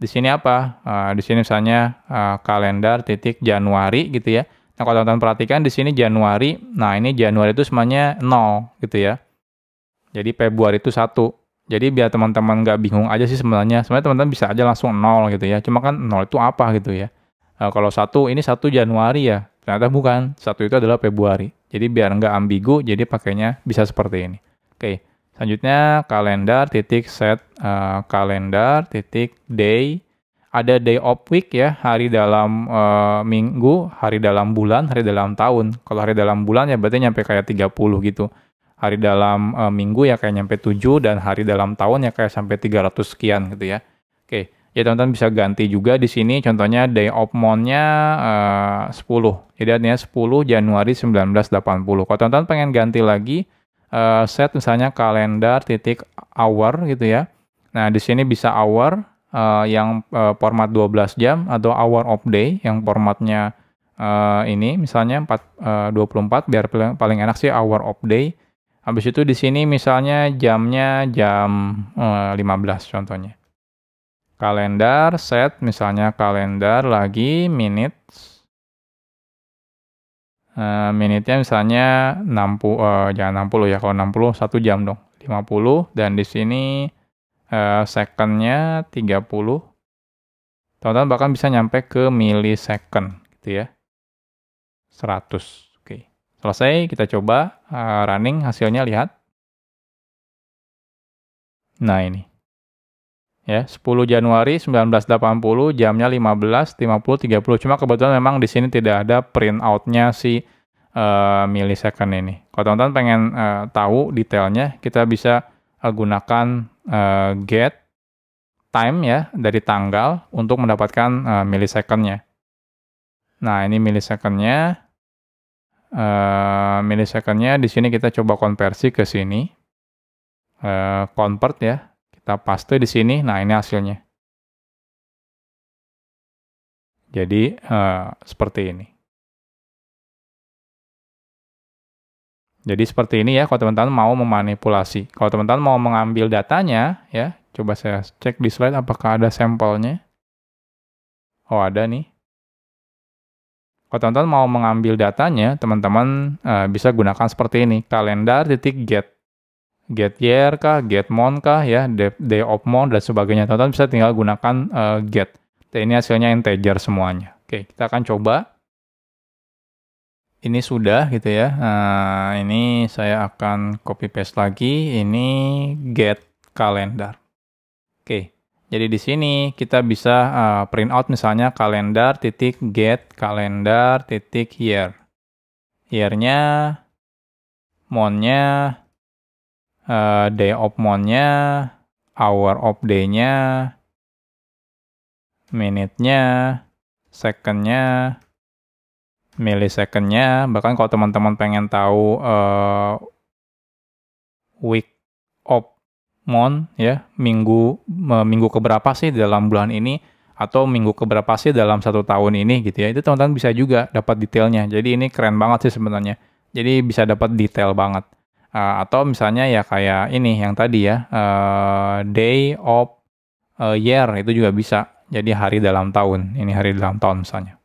Speaker 2: Di sini apa? Uh, di sini misalnya uh, kalender titik Januari gitu ya. Nah, kalau teman-teman perhatikan di sini Januari. Nah, ini Januari itu semuanya 0 gitu ya. Jadi Februari itu 1. Jadi biar teman-teman nggak bingung aja sih sebenarnya. Sebenarnya teman-teman bisa aja langsung 0 gitu ya. Cuma kan 0 itu apa gitu ya. Nah, kalau 1 ini 1 Januari ya. Ternyata bukan. 1 itu adalah Februari. Jadi biar nggak ambigu, jadi pakainya bisa seperti ini. Oke, selanjutnya kalender titik set uh, kalender titik day ada day of week ya, hari dalam uh, minggu, hari dalam bulan, hari dalam tahun. Kalau hari dalam bulan ya berarti nyampe kayak 30 gitu. Hari dalam uh, minggu ya kayak nyampe 7 dan hari dalam tahun ya kayak sampai 300 sekian gitu ya. Oke, ya teman-teman bisa ganti juga di sini contohnya day of month-nya eh, uh, 10. Jadi artinya 10 Januari 1980. Kalau teman-teman pengen ganti lagi uh, set misalnya kalender titik hour gitu ya. Nah, di sini bisa hour uh, yang uh, format 12 jam atau hour of day yang formatnya uh, ini misalnya 4 uh, 24 biar paling enak sih hour of day. Habis itu di sini misalnya jamnya jam uh, 15 contohnya. Kalender set misalnya kalender lagi minutes Uh, minitnya misalnya 60 uh, jangan 60 ya kalau 60 satu jam dong 50 dan di sini Eh, secondnya 30. Teman-teman bahkan bisa nyampe ke milisecond gitu ya. 100. Oke. Selesai, kita coba eh, running hasilnya lihat. Nah, ini. Ya, 10 Januari 1980, jamnya puluh tiga puluh. Cuma kebetulan memang di sini tidak ada printout-nya si uh, milisecond ini. Kalau teman-teman pengen uh, tahu detailnya, kita bisa uh, gunakan uh, get time ya dari tanggal untuk mendapatkan uh, Nah ini milisecondnya, uh, milisecondnya di sini kita coba konversi ke sini, uh, convert ya, kita paste di sini. Nah ini hasilnya.
Speaker 1: Jadi uh, seperti ini.
Speaker 2: Jadi seperti ini ya kalau teman-teman mau memanipulasi. Kalau teman-teman mau mengambil datanya ya, coba saya cek di slide apakah ada sampelnya. Oh, ada nih. Kalau teman-teman mau mengambil datanya, teman-teman uh, bisa gunakan seperti ini, kalender titik get. Get year kah, get month kah ya, day of month dan sebagainya. Teman-teman bisa tinggal gunakan uh, get. Dan ini hasilnya integer semuanya. Oke, kita akan coba ini sudah gitu ya. Uh, ini saya akan copy paste lagi. Ini get kalender. Oke, jadi di sini kita bisa uh, print out misalnya kalender titik get kalender titik year. Year-nya, month-nya, uh, eh, day of month-nya, hour of day-nya, minute-nya, second-nya, milliseconds-nya, bahkan kalau teman-teman pengen tahu uh, week of month ya minggu uh, minggu keberapa sih dalam bulan ini atau minggu keberapa sih dalam satu tahun ini gitu ya itu teman-teman bisa juga dapat detailnya jadi ini keren banget sih sebenarnya jadi bisa dapat detail banget uh, atau misalnya ya kayak ini yang tadi ya uh, day of uh, year itu juga bisa jadi hari dalam tahun ini hari dalam tahun misalnya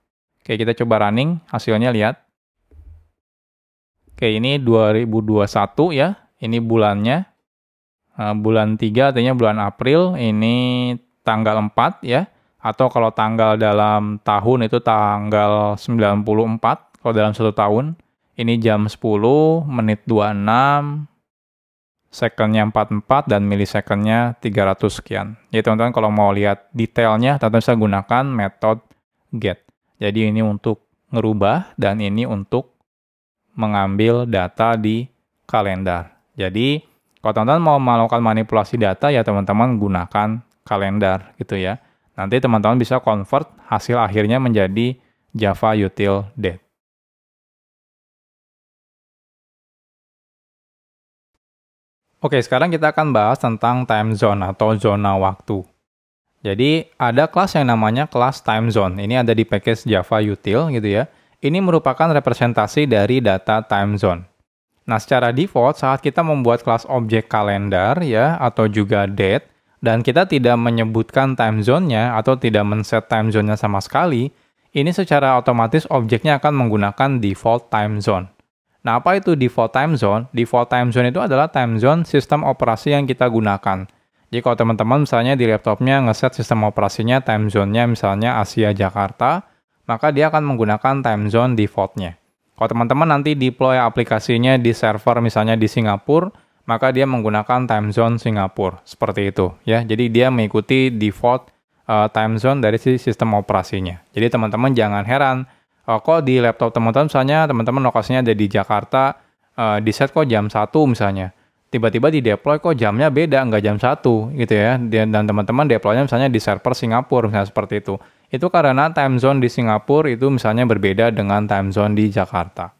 Speaker 2: Oke, kita coba running, hasilnya lihat. Oke, ini 2021 ya. Ini bulannya. Uh, bulan 3 artinya bulan April, ini tanggal 4 ya. Atau kalau tanggal dalam tahun itu tanggal 94, kalau dalam satu tahun. Ini jam 10, menit 26, secondnya 44 dan milisecondnya 300 sekian. Jadi teman-teman kalau mau lihat detailnya, teman-teman bisa gunakan metode get. Jadi ini untuk ngerubah dan ini untuk mengambil data di kalender. Jadi kalau teman-teman mau melakukan manipulasi data ya teman-teman gunakan kalender gitu ya. Nanti teman-teman bisa convert hasil akhirnya menjadi Java util date. Oke, sekarang kita akan bahas tentang time zone atau zona waktu. Jadi ada kelas yang namanya kelas time zone. Ini ada di package Java Util gitu ya. Ini merupakan representasi dari data time zone. Nah, secara default saat kita membuat kelas objek kalender ya atau juga date dan kita tidak menyebutkan time zone-nya atau tidak men-set time zone-nya sama sekali, ini secara otomatis objeknya akan menggunakan default time zone. Nah, apa itu default time zone? Default time zone itu adalah time zone sistem operasi yang kita gunakan. Jadi kalau teman-teman misalnya di laptopnya ngeset sistem operasinya time zone-nya misalnya Asia Jakarta, maka dia akan menggunakan time zone default-nya. Kalau teman-teman nanti deploy aplikasinya di server misalnya di Singapura, maka dia menggunakan time zone Singapura, seperti itu ya. Jadi dia mengikuti default uh, time zone dari si sistem operasinya. Jadi teman-teman jangan heran uh, kok di laptop teman-teman misalnya teman-teman lokasinya ada di Jakarta, uh, eh, di set kok jam 1 misalnya tiba-tiba di deploy kok jamnya beda nggak jam satu gitu ya dan teman-teman deploynya misalnya di server Singapura misalnya seperti itu itu karena time zone di Singapura itu misalnya berbeda dengan time zone di Jakarta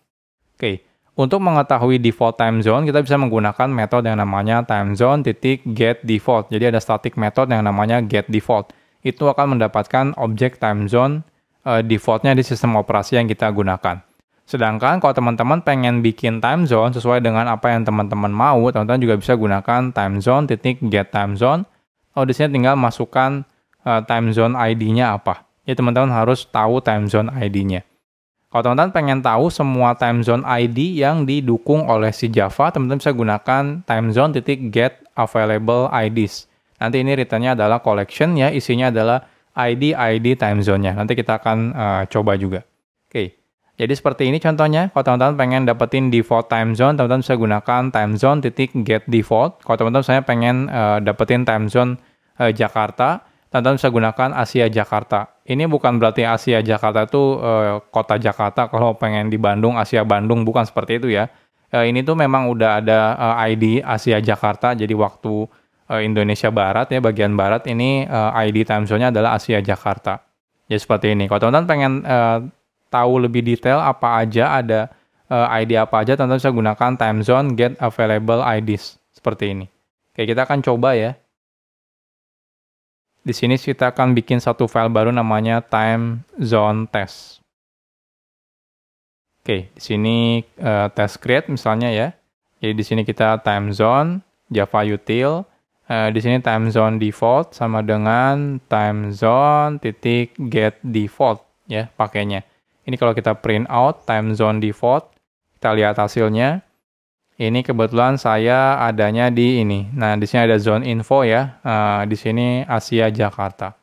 Speaker 2: oke untuk mengetahui default time zone kita bisa menggunakan metode yang namanya time zone titik get default jadi ada static method yang namanya get default itu akan mendapatkan objek time zone eh, defaultnya di sistem operasi yang kita gunakan Sedangkan kalau teman-teman pengen bikin time zone sesuai dengan apa yang teman-teman mau, teman-teman juga bisa gunakan time zone titik get time zone. Oh, di sini tinggal masukkan uh, time zone ID-nya apa. Ya teman-teman harus tahu time zone ID-nya. Kalau teman-teman pengen tahu semua time zone ID yang didukung oleh si Java, teman-teman bisa gunakan time zone titik get available IDs. Nanti ini return-nya adalah collection ya, isinya adalah ID ID time zone-nya. Nanti kita akan uh, coba juga. Oke. Okay. Jadi seperti ini contohnya, kalau teman-teman pengen dapetin default time zone, teman-teman bisa gunakan time zone titik get default. Kalau teman-teman misalnya pengen uh, dapetin time zone uh, Jakarta, teman-teman bisa gunakan Asia Jakarta. Ini bukan berarti Asia Jakarta itu uh, kota Jakarta kalau pengen di Bandung Asia Bandung bukan seperti itu ya. Uh, ini tuh memang udah ada uh, ID Asia Jakarta jadi waktu uh, Indonesia Barat ya bagian barat ini uh, ID time zone-nya adalah Asia Jakarta. Jadi seperti ini. Kalau teman-teman pengen uh, tahu lebih detail apa aja ada uh, eh, ID apa aja, tentu saya gunakan time zone get available IDs seperti ini. Oke, kita akan coba ya. Di sini kita akan bikin satu file baru namanya time zone test. Oke, di sini uh, test create misalnya ya. Jadi di sini kita time zone Java util. Uh, di sini time zone default sama dengan time zone titik get default ya pakainya. Ini kalau kita print out time zone default, kita lihat hasilnya. Ini kebetulan saya adanya di ini. Nah, di sini ada zone info ya. Uh, di sini Asia Jakarta.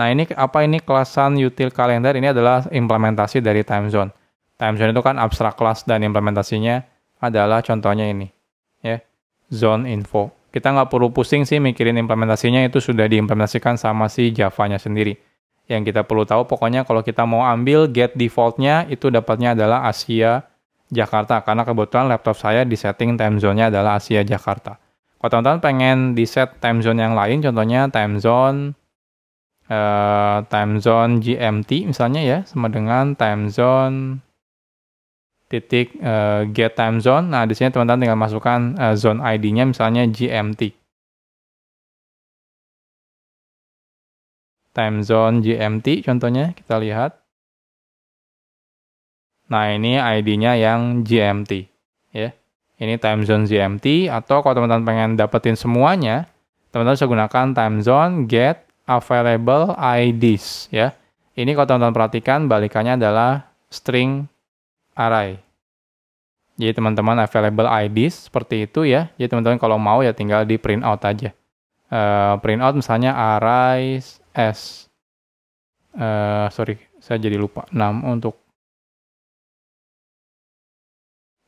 Speaker 2: Nah, ini apa ini kelasan util kalender ini adalah implementasi dari time zone. Time zone itu kan abstrak kelas dan implementasinya adalah contohnya ini. Ya, zone info. Kita nggak perlu pusing sih mikirin implementasinya itu sudah diimplementasikan sama si java sendiri yang kita perlu tahu pokoknya kalau kita mau ambil get defaultnya itu dapatnya adalah Asia Jakarta karena kebetulan laptop saya di setting time zone-nya adalah Asia Jakarta. Kalau teman-teman pengen di set time zone yang lain contohnya time zone uh, time zone GMT misalnya ya sama dengan time zone titik uh, eh, get time zone. Nah, di sini teman-teman tinggal masukkan uh, zone ID-nya misalnya
Speaker 1: GMT. time
Speaker 2: zone GMT contohnya kita lihat. Nah, ini ID-nya yang GMT ya. Ini time zone GMT atau kalau teman-teman pengen dapetin semuanya, teman-teman bisa gunakan time zone get available IDs ya. Ini kalau teman-teman perhatikan balikannya adalah string array. Jadi teman-teman available IDs seperti itu ya. Jadi teman-teman kalau mau ya tinggal di print out aja uh, print out misalnya array s. Uh, sorry, saya jadi lupa. 6 untuk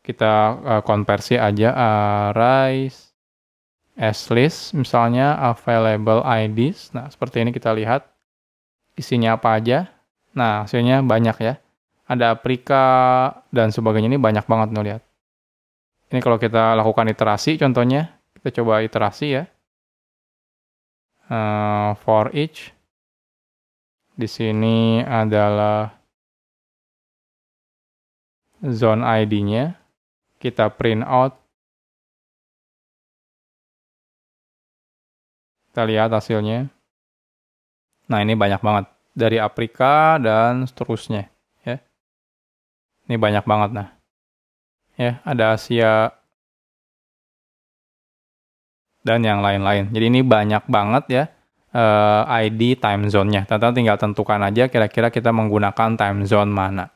Speaker 2: kita uh, konversi aja array s list misalnya available IDs. Nah, seperti ini kita lihat isinya apa aja. Nah, hasilnya banyak ya. Ada Afrika dan sebagainya ini banyak banget nih lihat. Ini kalau kita lakukan iterasi contohnya,
Speaker 1: kita coba iterasi ya uh, for each.
Speaker 3: Di sini adalah zone ID-nya. Kita print out.
Speaker 1: Kita lihat hasilnya. Nah, ini banyak banget. Dari Afrika dan seterusnya. ya Ini banyak banget. Nah, ya ada Asia
Speaker 2: dan yang lain-lain. Jadi ini banyak banget ya uh, eh, ID time zone-nya. Tentang tinggal tentukan aja kira-kira kita menggunakan time zone mana.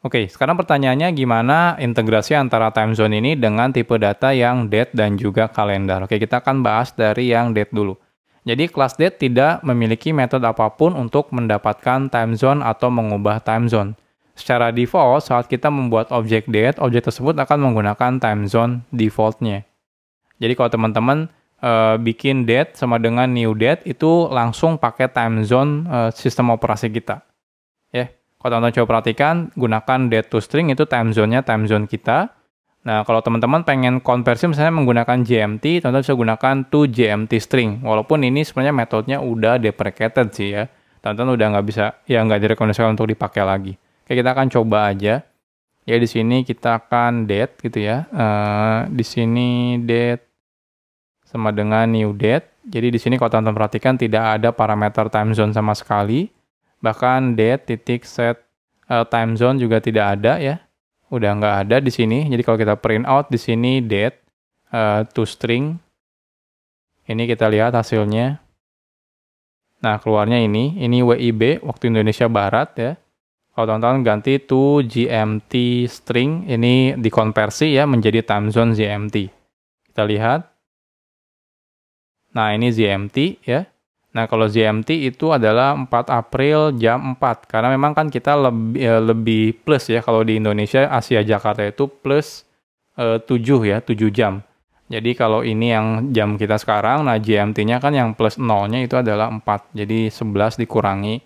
Speaker 2: Oke, sekarang pertanyaannya gimana integrasi antara time zone ini dengan tipe data yang date dan juga kalender. Oke, kita akan bahas dari yang date dulu. Jadi kelas date tidak memiliki metode apapun untuk mendapatkan time zone atau mengubah time zone. Secara default, saat kita membuat objek date, objek tersebut akan menggunakan time zone defaultnya. Jadi kalau teman-teman uh, bikin date sama dengan new date itu langsung pakai time zone uh, sistem operasi kita. Ya, yeah. kalau teman-teman coba perhatikan, gunakan date to string itu time zone-nya time zone kita. Nah, kalau teman-teman pengen konversi misalnya menggunakan GMT, teman-teman bisa gunakan to GMT string. Walaupun ini sebenarnya metodenya udah deprecated sih ya. Teman-teman udah nggak bisa, ya nggak direkomendasikan untuk dipakai lagi. Oke, kita akan coba aja. Ya di sini kita akan date gitu ya. Uh, di sini date sama dengan new date. Jadi di sini kalau teman-teman perhatikan tidak ada parameter time zone sama sekali. Bahkan date titik set uh, time zone juga tidak ada ya. Udah nggak ada di sini. Jadi kalau kita print out di sini date uh, to string. Ini kita lihat hasilnya. Nah, keluarnya ini. Ini WIB, waktu Indonesia Barat ya. Kalau teman-teman ganti to GMT string, ini dikonversi ya menjadi time zone GMT. Kita lihat. Nah, ini GMT ya. Nah, kalau GMT itu adalah 4 April jam 4. Karena memang kan kita lebih, eh, lebih plus ya. Kalau di Indonesia, Asia Jakarta itu plus eh, uh, 7 ya, 7 jam. Jadi kalau ini yang jam kita sekarang, nah GMT-nya kan yang plus 0-nya itu adalah 4. Jadi 11 dikurangi,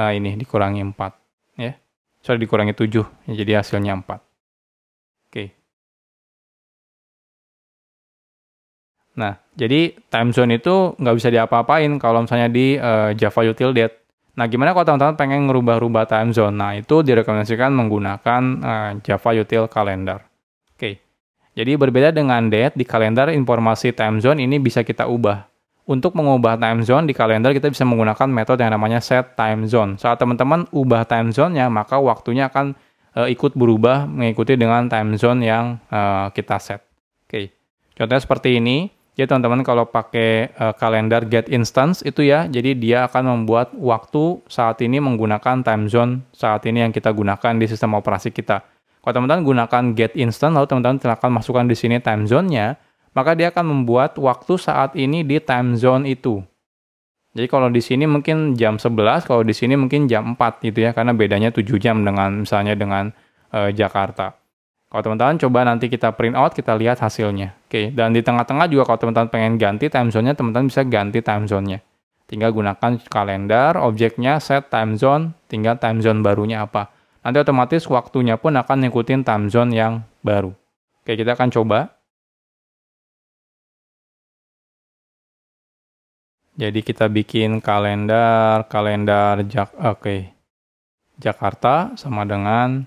Speaker 2: uh, ini dikurangi 4 sorry dikurangi 7 ya, jadi hasilnya 4 oke okay. nah jadi time zone itu nggak bisa diapa-apain kalau misalnya di uh, Java Date Nah, gimana kalau teman-teman pengen ngerubah-rubah time zone? Nah, itu direkomendasikan menggunakan uh, Java Util Calendar. Oke. Okay. Jadi berbeda dengan date di kalender informasi time zone ini bisa kita ubah. Untuk mengubah time zone di kalender kita bisa menggunakan metode yang namanya set time zone. Saat teman-teman ubah time zone-nya, maka waktunya akan e, ikut berubah mengikuti dengan time zone yang e, kita set. Oke. Contohnya seperti ini. Jadi ya, teman-teman kalau pakai e, kalender get instance itu ya, jadi dia akan membuat waktu saat ini menggunakan time zone saat ini yang kita gunakan di sistem operasi kita. Kalau teman-teman gunakan get instance, lalu teman-teman silakan masukkan di sini time zone-nya, maka dia akan membuat waktu saat ini di time zone itu. Jadi kalau di sini mungkin jam 11, kalau di sini mungkin jam 4 gitu ya, karena bedanya 7 jam dengan misalnya dengan e, Jakarta. Kalau teman-teman coba nanti kita print out, kita lihat hasilnya. Oke, dan di tengah-tengah juga kalau teman-teman pengen ganti time zone-nya, teman-teman bisa ganti time zone-nya. Tinggal gunakan kalender, objeknya, set time zone, tinggal time zone barunya apa. Nanti otomatis waktunya pun akan ngikutin time zone yang baru. Oke,
Speaker 1: kita akan coba.
Speaker 2: Jadi kita bikin kalender, kalender Jak oke. Okay. Jakarta sama dengan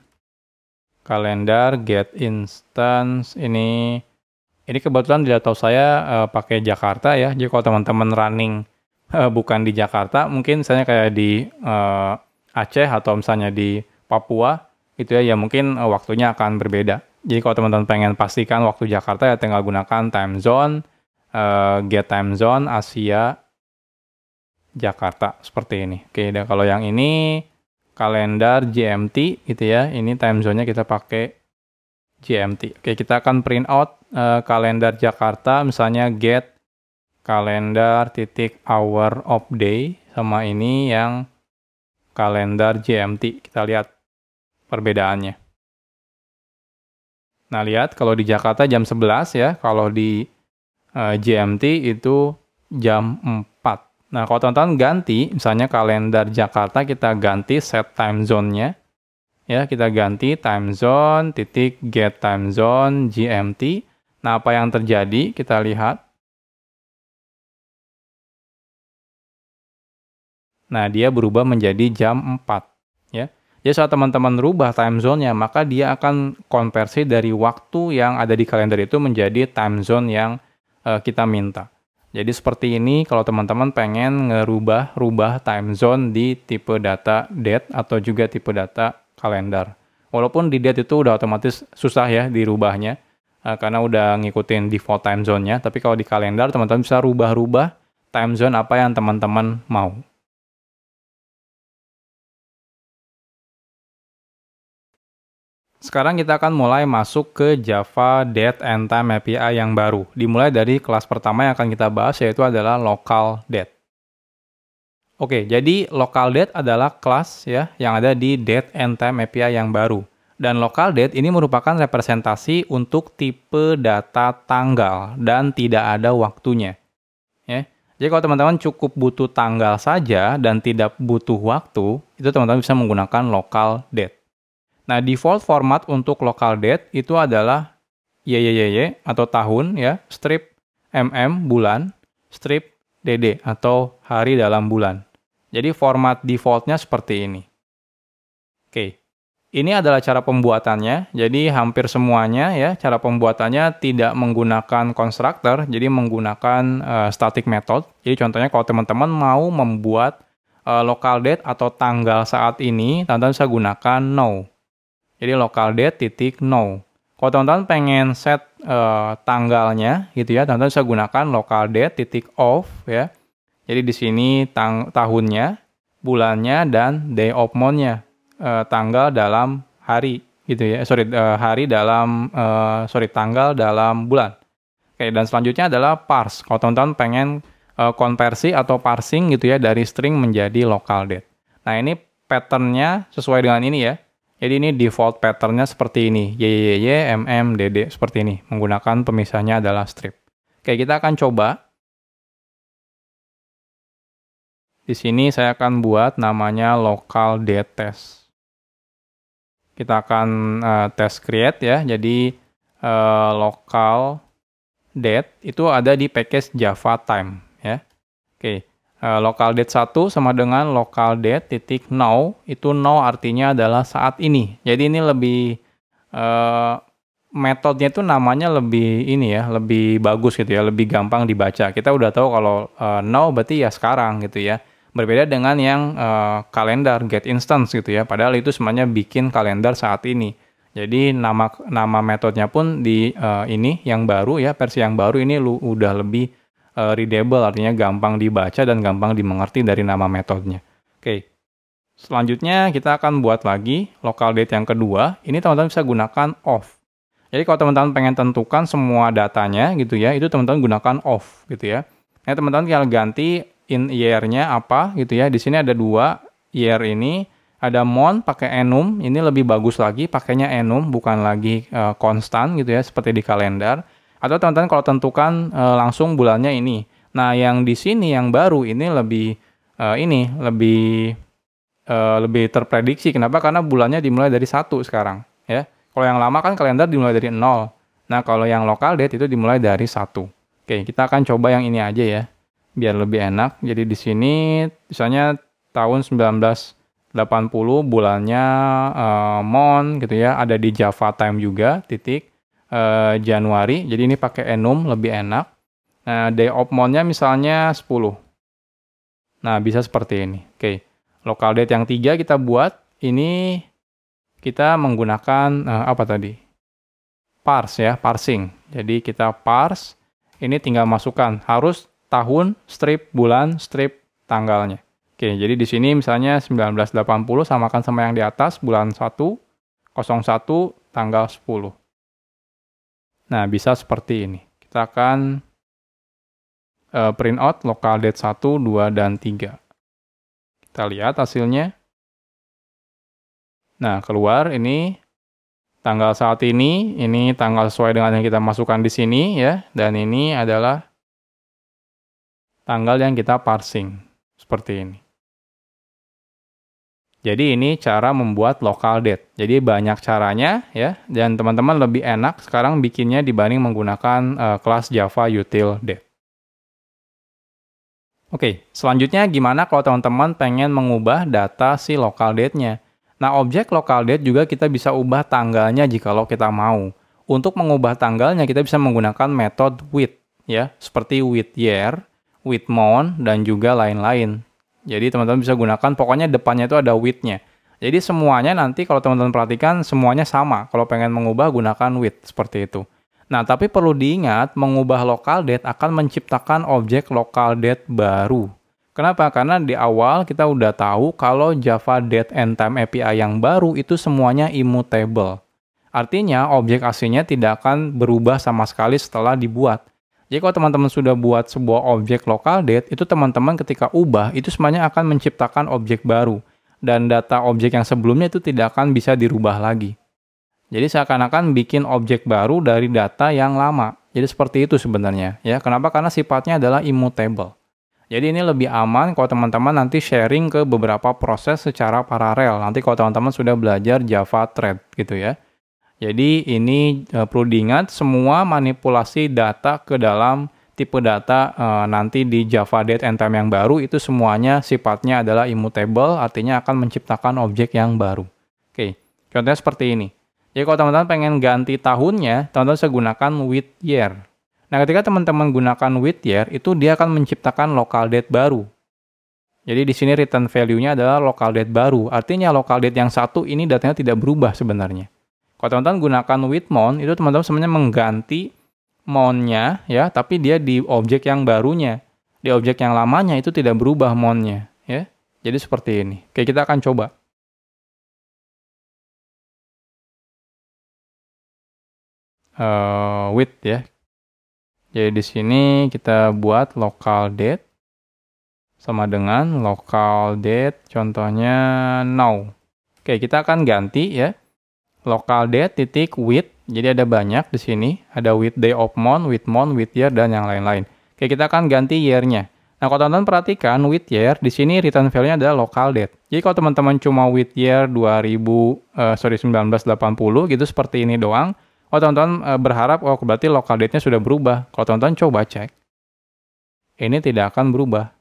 Speaker 2: kalender get instance ini ini kebetulan di laptop saya uh, pakai Jakarta ya. Jadi kalau teman-teman running uh, bukan di Jakarta, mungkin misalnya kayak di uh, Aceh atau misalnya di Papua itu ya, ya mungkin waktunya akan berbeda. Jadi kalau teman-teman pengen pastikan waktu Jakarta ya tinggal gunakan time zone, uh, get time zone Asia Jakarta seperti ini. Oke, dan kalau yang ini kalender GMT gitu ya. Ini time zone-nya kita pakai GMT. Oke, kita akan print out uh, kalender Jakarta misalnya get kalender titik hour of day sama ini yang kalender GMT. Kita lihat perbedaannya. Nah, lihat kalau di Jakarta jam 11 ya, kalau di uh, eh, GMT itu jam 4 Nah, kalau teman-teman ganti, misalnya kalender Jakarta kita ganti set time zone-nya. Ya, kita ganti time zone titik get time zone GMT. Nah, apa yang terjadi? Kita lihat. Nah, dia berubah menjadi jam 4. Ya. Jadi ya, saat teman-teman rubah time zone-nya, maka dia akan konversi dari waktu yang ada di kalender itu menjadi time zone yang uh, kita minta. Jadi seperti ini kalau teman-teman pengen ngerubah rubah time zone di tipe data date atau juga tipe data kalender. Walaupun di date itu udah otomatis susah ya dirubahnya eh, karena udah ngikutin default time zone-nya, tapi kalau di kalender teman-teman bisa rubah-rubah time zone apa yang teman-teman mau. Sekarang kita akan mulai masuk ke Java Date and Time API yang baru. Dimulai dari kelas pertama yang akan kita bahas yaitu adalah Local Date. Oke, jadi Local Date adalah kelas ya yang ada di Date and Time API yang baru. Dan Local Date ini merupakan representasi untuk tipe data tanggal dan tidak ada waktunya. Ya. Jadi kalau teman-teman cukup butuh tanggal saja dan tidak butuh waktu, itu teman-teman bisa menggunakan Local Date. Nah, default format untuk local date itu adalah YYYY atau tahun ya, strip mm bulan, strip dd atau hari dalam bulan. Jadi format defaultnya seperti ini. Oke, ini adalah cara pembuatannya. Jadi hampir semuanya ya cara pembuatannya tidak menggunakan constructor, jadi menggunakan uh, static method. Jadi contohnya kalau teman-teman mau membuat uh, local date atau tanggal saat ini, tanda saya gunakan no jadi local date titik no. Kalau teman-teman pengen set uh, tanggalnya gitu ya, teman-teman bisa gunakan local date titik off ya. Jadi di sini tang tahunnya, bulannya dan day of month-nya. Uh, eh, tanggal dalam hari gitu ya. Eh, sorry, uh, hari dalam uh, sorry tanggal dalam bulan. Oke, dan selanjutnya adalah parse. Kalau teman-teman pengen uh, konversi atau parsing gitu ya dari string menjadi local date. Nah, ini patternnya sesuai dengan ini ya. Jadi ini default patternnya seperti ini, YYY, MM, DD, seperti ini. Menggunakan pemisahnya adalah strip. Oke, kita akan coba. Di sini saya akan buat namanya local date test. Kita akan uh, test create ya, jadi uh, eh, local date itu ada di package Java Time ya. Oke uh, eh, local date 1 sama dengan local date titik now itu now artinya adalah saat ini. Jadi ini lebih uh, metodenya itu namanya lebih ini ya, lebih bagus gitu ya, lebih gampang dibaca. Kita udah tahu kalau uh, eh, now berarti ya sekarang gitu ya. Berbeda dengan yang uh, kalender get instance gitu ya. Padahal itu semuanya bikin kalender saat ini. Jadi nama nama metodenya pun di uh, ini yang baru ya, versi yang baru ini lu udah lebih uh, readable artinya gampang dibaca dan gampang dimengerti dari nama metodenya. Oke. Selanjutnya kita akan buat lagi local date yang kedua. Ini teman-teman bisa gunakan off. Jadi kalau teman-teman pengen tentukan semua datanya gitu ya, itu teman-teman gunakan off gitu ya. Nah, teman-teman tinggal ganti in year-nya apa gitu ya. Di sini ada dua year ini, ada mon pakai enum, ini lebih bagus lagi pakainya enum bukan lagi uh, konstan gitu ya seperti di kalender. Atau teman-teman kalau tentukan e, langsung bulannya ini. Nah, yang di sini yang baru ini lebih e, ini lebih e, lebih terprediksi. Kenapa? Karena bulannya dimulai dari satu sekarang, ya. Kalau yang lama kan kalender dimulai dari nol. Nah, kalau yang lokal date itu dimulai dari satu. Oke, kita akan coba yang ini aja ya, biar lebih enak. Jadi di sini misalnya tahun 1980 bulannya uh, Mon gitu ya ada di Java Time juga titik Eh, Januari. Jadi ini pakai Enum lebih enak. Nah, day of month-nya misalnya 10. Nah, bisa seperti ini. Oke. Okay. Local date yang tiga kita buat ini kita menggunakan uh, apa tadi? Parse ya, parsing. Jadi kita parse ini tinggal masukkan harus tahun, strip bulan, strip tanggalnya. Oke, jadi di sini misalnya 1980 samakan sama yang di atas bulan 1, 01, tanggal 10. Nah, bisa seperti ini. Kita akan uh, print out local date 1,
Speaker 1: 2, dan 3. Kita lihat hasilnya.
Speaker 2: Nah, keluar ini tanggal saat ini, ini tanggal sesuai dengan yang kita masukkan di sini ya, dan ini adalah tanggal yang kita parsing seperti ini. Jadi ini cara membuat local date. Jadi banyak caranya ya dan teman-teman lebih enak sekarang bikinnya dibanding menggunakan uh, kelas Java util date. Oke, selanjutnya gimana kalau teman-teman pengen mengubah data si local date-nya? Nah, objek local date juga kita bisa ubah tanggalnya jika lo kita mau. Untuk mengubah tanggalnya kita bisa menggunakan metode with ya, seperti with year, with month dan juga lain-lain. Jadi teman-teman bisa gunakan, pokoknya depannya itu ada width-nya. Jadi semuanya nanti kalau teman-teman perhatikan semuanya sama. Kalau pengen mengubah gunakan width seperti itu. Nah, tapi perlu diingat mengubah local date akan menciptakan objek local date baru. Kenapa? Karena di awal kita udah tahu kalau Java Date and Time API yang baru itu semuanya immutable. Artinya objek aslinya tidak akan berubah sama sekali setelah dibuat. Jadi kalau teman-teman sudah buat sebuah objek lokal date, itu teman-teman ketika ubah, itu semuanya akan menciptakan objek baru. Dan data objek yang sebelumnya itu tidak akan bisa dirubah lagi. Jadi seakan-akan bikin objek baru dari data yang lama. Jadi seperti itu sebenarnya. ya. Kenapa? Karena sifatnya adalah immutable. Jadi ini lebih aman kalau teman-teman nanti sharing ke beberapa proses secara paralel. Nanti kalau teman-teman sudah belajar Java Thread gitu ya. Jadi ini uh, perlu diingat semua manipulasi data ke dalam tipe data uh, nanti di Java Date and Time yang baru itu semuanya sifatnya adalah immutable, artinya akan menciptakan objek yang baru. Oke, contohnya seperti ini. Jadi kalau teman-teman pengen ganti tahunnya, teman-teman saya gunakan with year. Nah, ketika teman-teman gunakan with year, itu dia akan menciptakan local date baru. Jadi di sini return value-nya adalah local date baru. Artinya local date yang satu ini datanya tidak berubah sebenarnya. Kalau teman-teman gunakan with mount, itu teman-teman sebenarnya mengganti mountnya ya, tapi dia di objek yang barunya. Di objek yang lamanya itu tidak berubah mountnya ya. Jadi seperti ini. Oke, kita akan coba.
Speaker 3: Uh,
Speaker 2: eh, with ya. Jadi di sini kita buat local date sama dengan local date contohnya now. Oke, kita akan ganti ya local date titik with jadi ada banyak di sini ada with day of month with month with year dan yang lain-lain oke kita akan ganti year-nya nah kalau teman-teman perhatikan with year di sini return value-nya adalah local date jadi kalau teman-teman cuma with year 2000 uh, eh, sorry 1980 gitu seperti ini doang oh teman-teman uh, berharap oh berarti local date-nya sudah berubah kalau teman-teman coba cek ini tidak akan berubah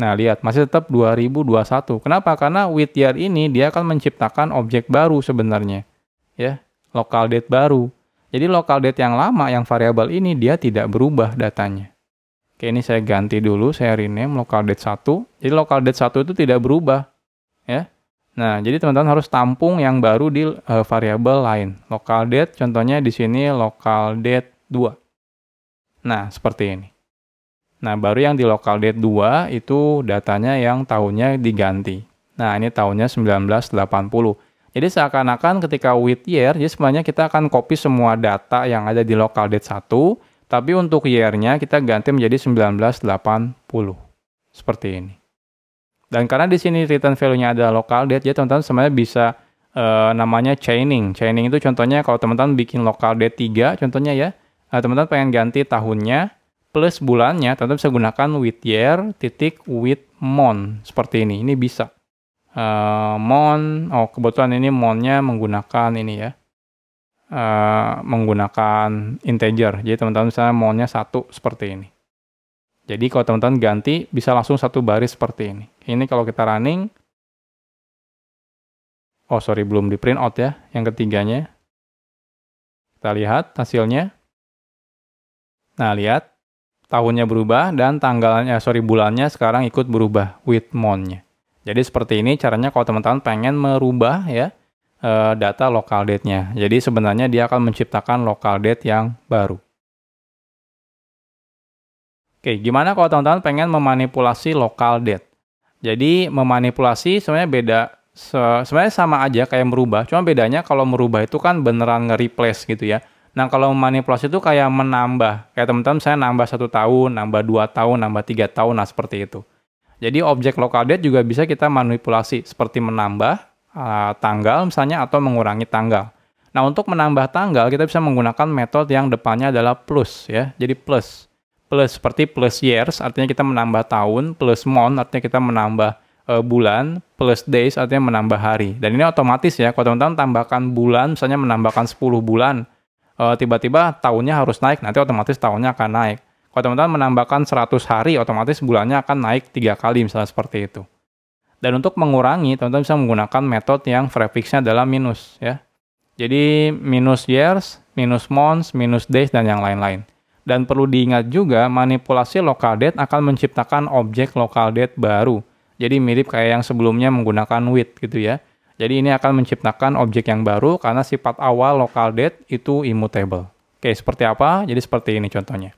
Speaker 2: Nah, lihat masih tetap 2021. Kenapa? Karena with year ini dia akan menciptakan objek baru sebenarnya. Ya, local date baru. Jadi local date yang lama yang variabel ini dia tidak berubah datanya. Oke, ini saya ganti dulu, saya rename local date 1. Jadi local date 1 itu tidak berubah. Ya. Nah, jadi teman-teman harus tampung yang baru di uh, variabel lain. Local date contohnya di sini local date 2. Nah, seperti ini. Nah, baru yang di local date 2 itu datanya yang tahunnya diganti. Nah, ini tahunnya 1980. Jadi seakan-akan ketika with year, jadi sebenarnya kita akan copy semua data yang ada di local date 1, tapi untuk year-nya kita ganti menjadi 1980. Seperti ini. Dan karena di sini return value-nya ada local date, jadi teman-teman sebenarnya bisa eh, namanya chaining. Chaining itu contohnya kalau teman-teman bikin local date 3, contohnya ya, nah, teman-teman pengen ganti tahunnya, plus bulannya, tentu bisa gunakan with year titik with month seperti ini. Ini bisa. Uh, mon, oh kebetulan ini monthnya menggunakan ini ya, uh, menggunakan integer. Jadi teman-teman misalnya monthnya satu seperti ini. Jadi kalau teman-teman ganti bisa langsung satu baris seperti ini. Ini kalau kita running, oh sorry belum di print out ya, yang ketiganya. Kita lihat hasilnya. Nah lihat, tahunnya berubah dan tanggalnya sorry bulannya sekarang ikut berubah with month-nya. Jadi seperti ini caranya kalau teman-teman pengen merubah ya eh, data local date-nya. Jadi sebenarnya dia akan menciptakan local date yang baru. Oke, gimana kalau teman-teman pengen memanipulasi local date? Jadi memanipulasi sebenarnya beda sebenarnya sama aja kayak merubah, cuma bedanya kalau merubah itu kan beneran nge-replace gitu ya Nah kalau manipulasi itu kayak menambah, kayak teman-teman saya nambah satu tahun, nambah dua tahun, nambah tiga tahun, nah seperti itu. Jadi objek lokal date juga bisa kita manipulasi seperti menambah uh, tanggal misalnya atau mengurangi tanggal. Nah untuk menambah tanggal kita bisa menggunakan metode yang depannya adalah plus ya, jadi plus. Plus seperti plus years artinya kita menambah tahun, plus month artinya kita menambah uh, bulan, plus days artinya menambah hari. Dan ini otomatis ya, kalau teman-teman tambahkan bulan misalnya menambahkan 10 bulan, Eh, tiba-tiba tahunnya harus naik, nanti otomatis tahunnya akan naik. Kalau teman-teman menambahkan 100 hari, otomatis bulannya akan naik tiga kali misalnya seperti itu. Dan untuk mengurangi, teman-teman bisa menggunakan metode yang prefixnya adalah minus ya. Jadi minus years, minus months, minus days, dan yang lain-lain. Dan perlu diingat juga, manipulasi local date akan menciptakan objek local date baru. Jadi mirip kayak yang sebelumnya menggunakan with gitu ya. Jadi ini akan menciptakan objek yang baru karena sifat awal local date itu immutable. Oke, seperti apa? Jadi seperti ini contohnya.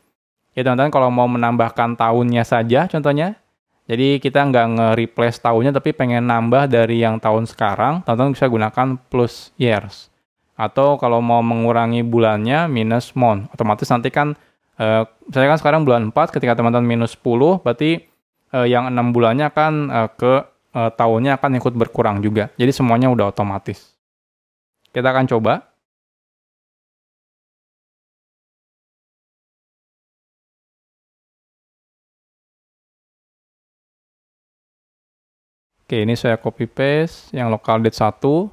Speaker 2: Ya teman-teman, kalau mau menambahkan tahunnya saja contohnya, jadi kita nggak nge-replace tahunnya tapi pengen nambah dari yang tahun sekarang, teman-teman bisa gunakan plus years. Atau kalau mau mengurangi bulannya minus month. Otomatis nanti kan, eh, misalnya kan sekarang bulan 4, ketika teman-teman minus 10, berarti eh, yang 6 bulannya akan eh, ke uh, eh, tahunnya akan ikut berkurang juga. Jadi semuanya udah
Speaker 1: otomatis. Kita akan coba.
Speaker 3: Oke, ini saya copy paste yang local date 1.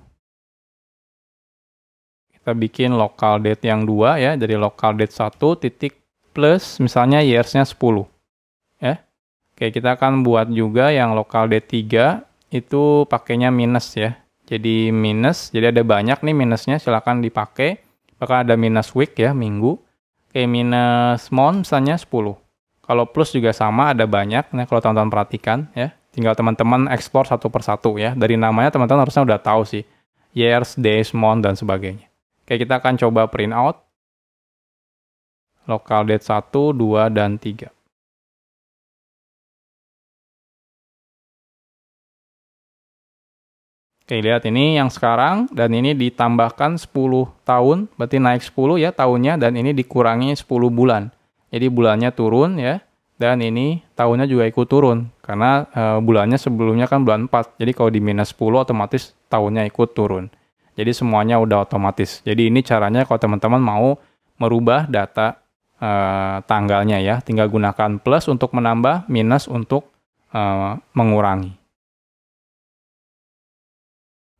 Speaker 2: Kita bikin local date yang 2 ya, jadi local date 1 titik plus misalnya years-nya 10. Oke, kita akan buat juga yang lokal D3 itu pakainya minus ya. Jadi minus, jadi ada banyak nih minusnya, silahkan dipakai. Apakah ada minus week ya, minggu. Oke, minus month misalnya 10. Kalau plus juga sama, ada banyak. Nah, kalau teman-teman perhatikan ya, tinggal teman-teman explore satu persatu ya. Dari namanya teman-teman harusnya udah tahu sih. Years, days, month, dan sebagainya. Oke, kita akan coba print out.
Speaker 1: lokal date 1, 2, dan 3. Oke, lihat ini yang
Speaker 2: sekarang dan ini ditambahkan 10 tahun, berarti naik 10 ya tahunnya dan ini dikurangi 10 bulan. Jadi bulannya turun ya dan ini tahunnya juga ikut turun karena e, bulannya sebelumnya kan bulan 4. Jadi kalau di minus 10 otomatis tahunnya ikut turun. Jadi semuanya udah otomatis. Jadi ini caranya kalau teman-teman mau merubah data e, tanggalnya ya, tinggal gunakan plus untuk menambah, minus untuk e, mengurangi.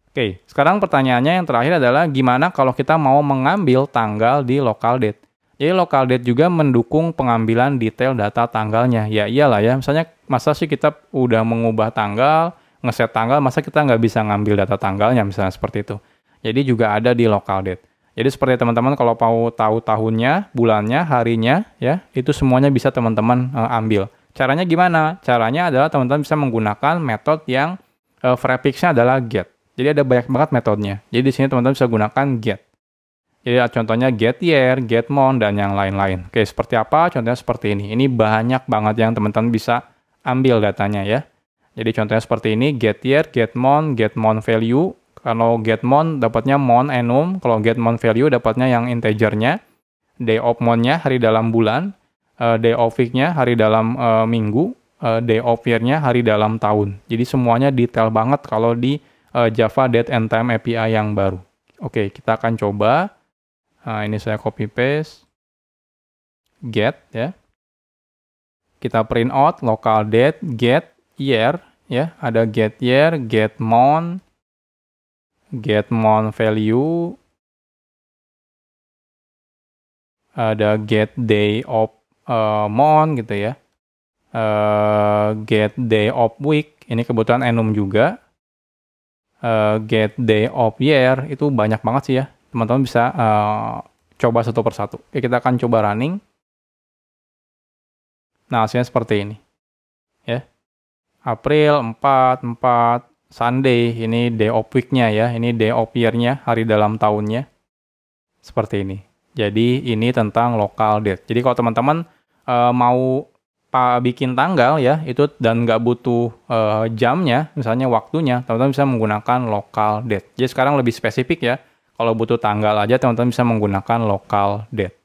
Speaker 2: Oke, sekarang pertanyaannya yang terakhir adalah gimana kalau kita mau mengambil tanggal di local date? Jadi local date juga mendukung pengambilan detail data tanggalnya. Ya iyalah ya, misalnya masa sih kita udah mengubah tanggal, ngeset tanggal, masa kita nggak bisa ngambil data tanggalnya misalnya seperti itu. Jadi juga ada di local date. Jadi seperti teman-teman kalau mau tahu tahunnya, bulannya, harinya, ya itu semuanya bisa teman-teman eh, ambil. Caranya gimana? Caranya adalah teman-teman bisa menggunakan metode yang uh, eh, prefixnya adalah get. Jadi ada banyak banget metodenya. Jadi di sini teman-teman bisa gunakan get. Jadi contohnya get year, get month, dan yang lain-lain. Oke, seperti apa? Contohnya seperti ini. Ini banyak banget yang teman-teman bisa ambil datanya ya. Jadi contohnya seperti ini, get year, get month, get month value. Kalau get month dapatnya month enum. kalau get month value dapatnya yang integernya. Day of month-nya hari dalam bulan, uh, day of week-nya hari dalam uh, minggu, uh, day of year-nya hari dalam tahun. Jadi semuanya detail banget kalau di uh, Java Date and Time API yang baru. Oke, okay, kita akan coba. Nah, ini saya copy paste get ya. Kita print out local date
Speaker 1: get year ya, ada get year, get month, get month value,
Speaker 2: ada get day of uh, eh, month gitu ya. Uh, get day of week, ini kebutuhan enum juga uh, get day of year itu banyak banget sih ya. Teman-teman bisa uh, coba satu persatu. Ya, kita akan coba running. Nah, hasilnya seperti ini. Ya. April 4, 4, Sunday, ini day of week-nya ya, ini day of year-nya, hari dalam tahunnya. Seperti ini. Jadi ini tentang local date. Jadi kalau teman-teman uh, mau bikin tanggal ya itu dan nggak butuh uh, jamnya misalnya waktunya teman-teman bisa menggunakan local date jadi sekarang lebih spesifik ya kalau butuh tanggal aja teman-teman bisa menggunakan local date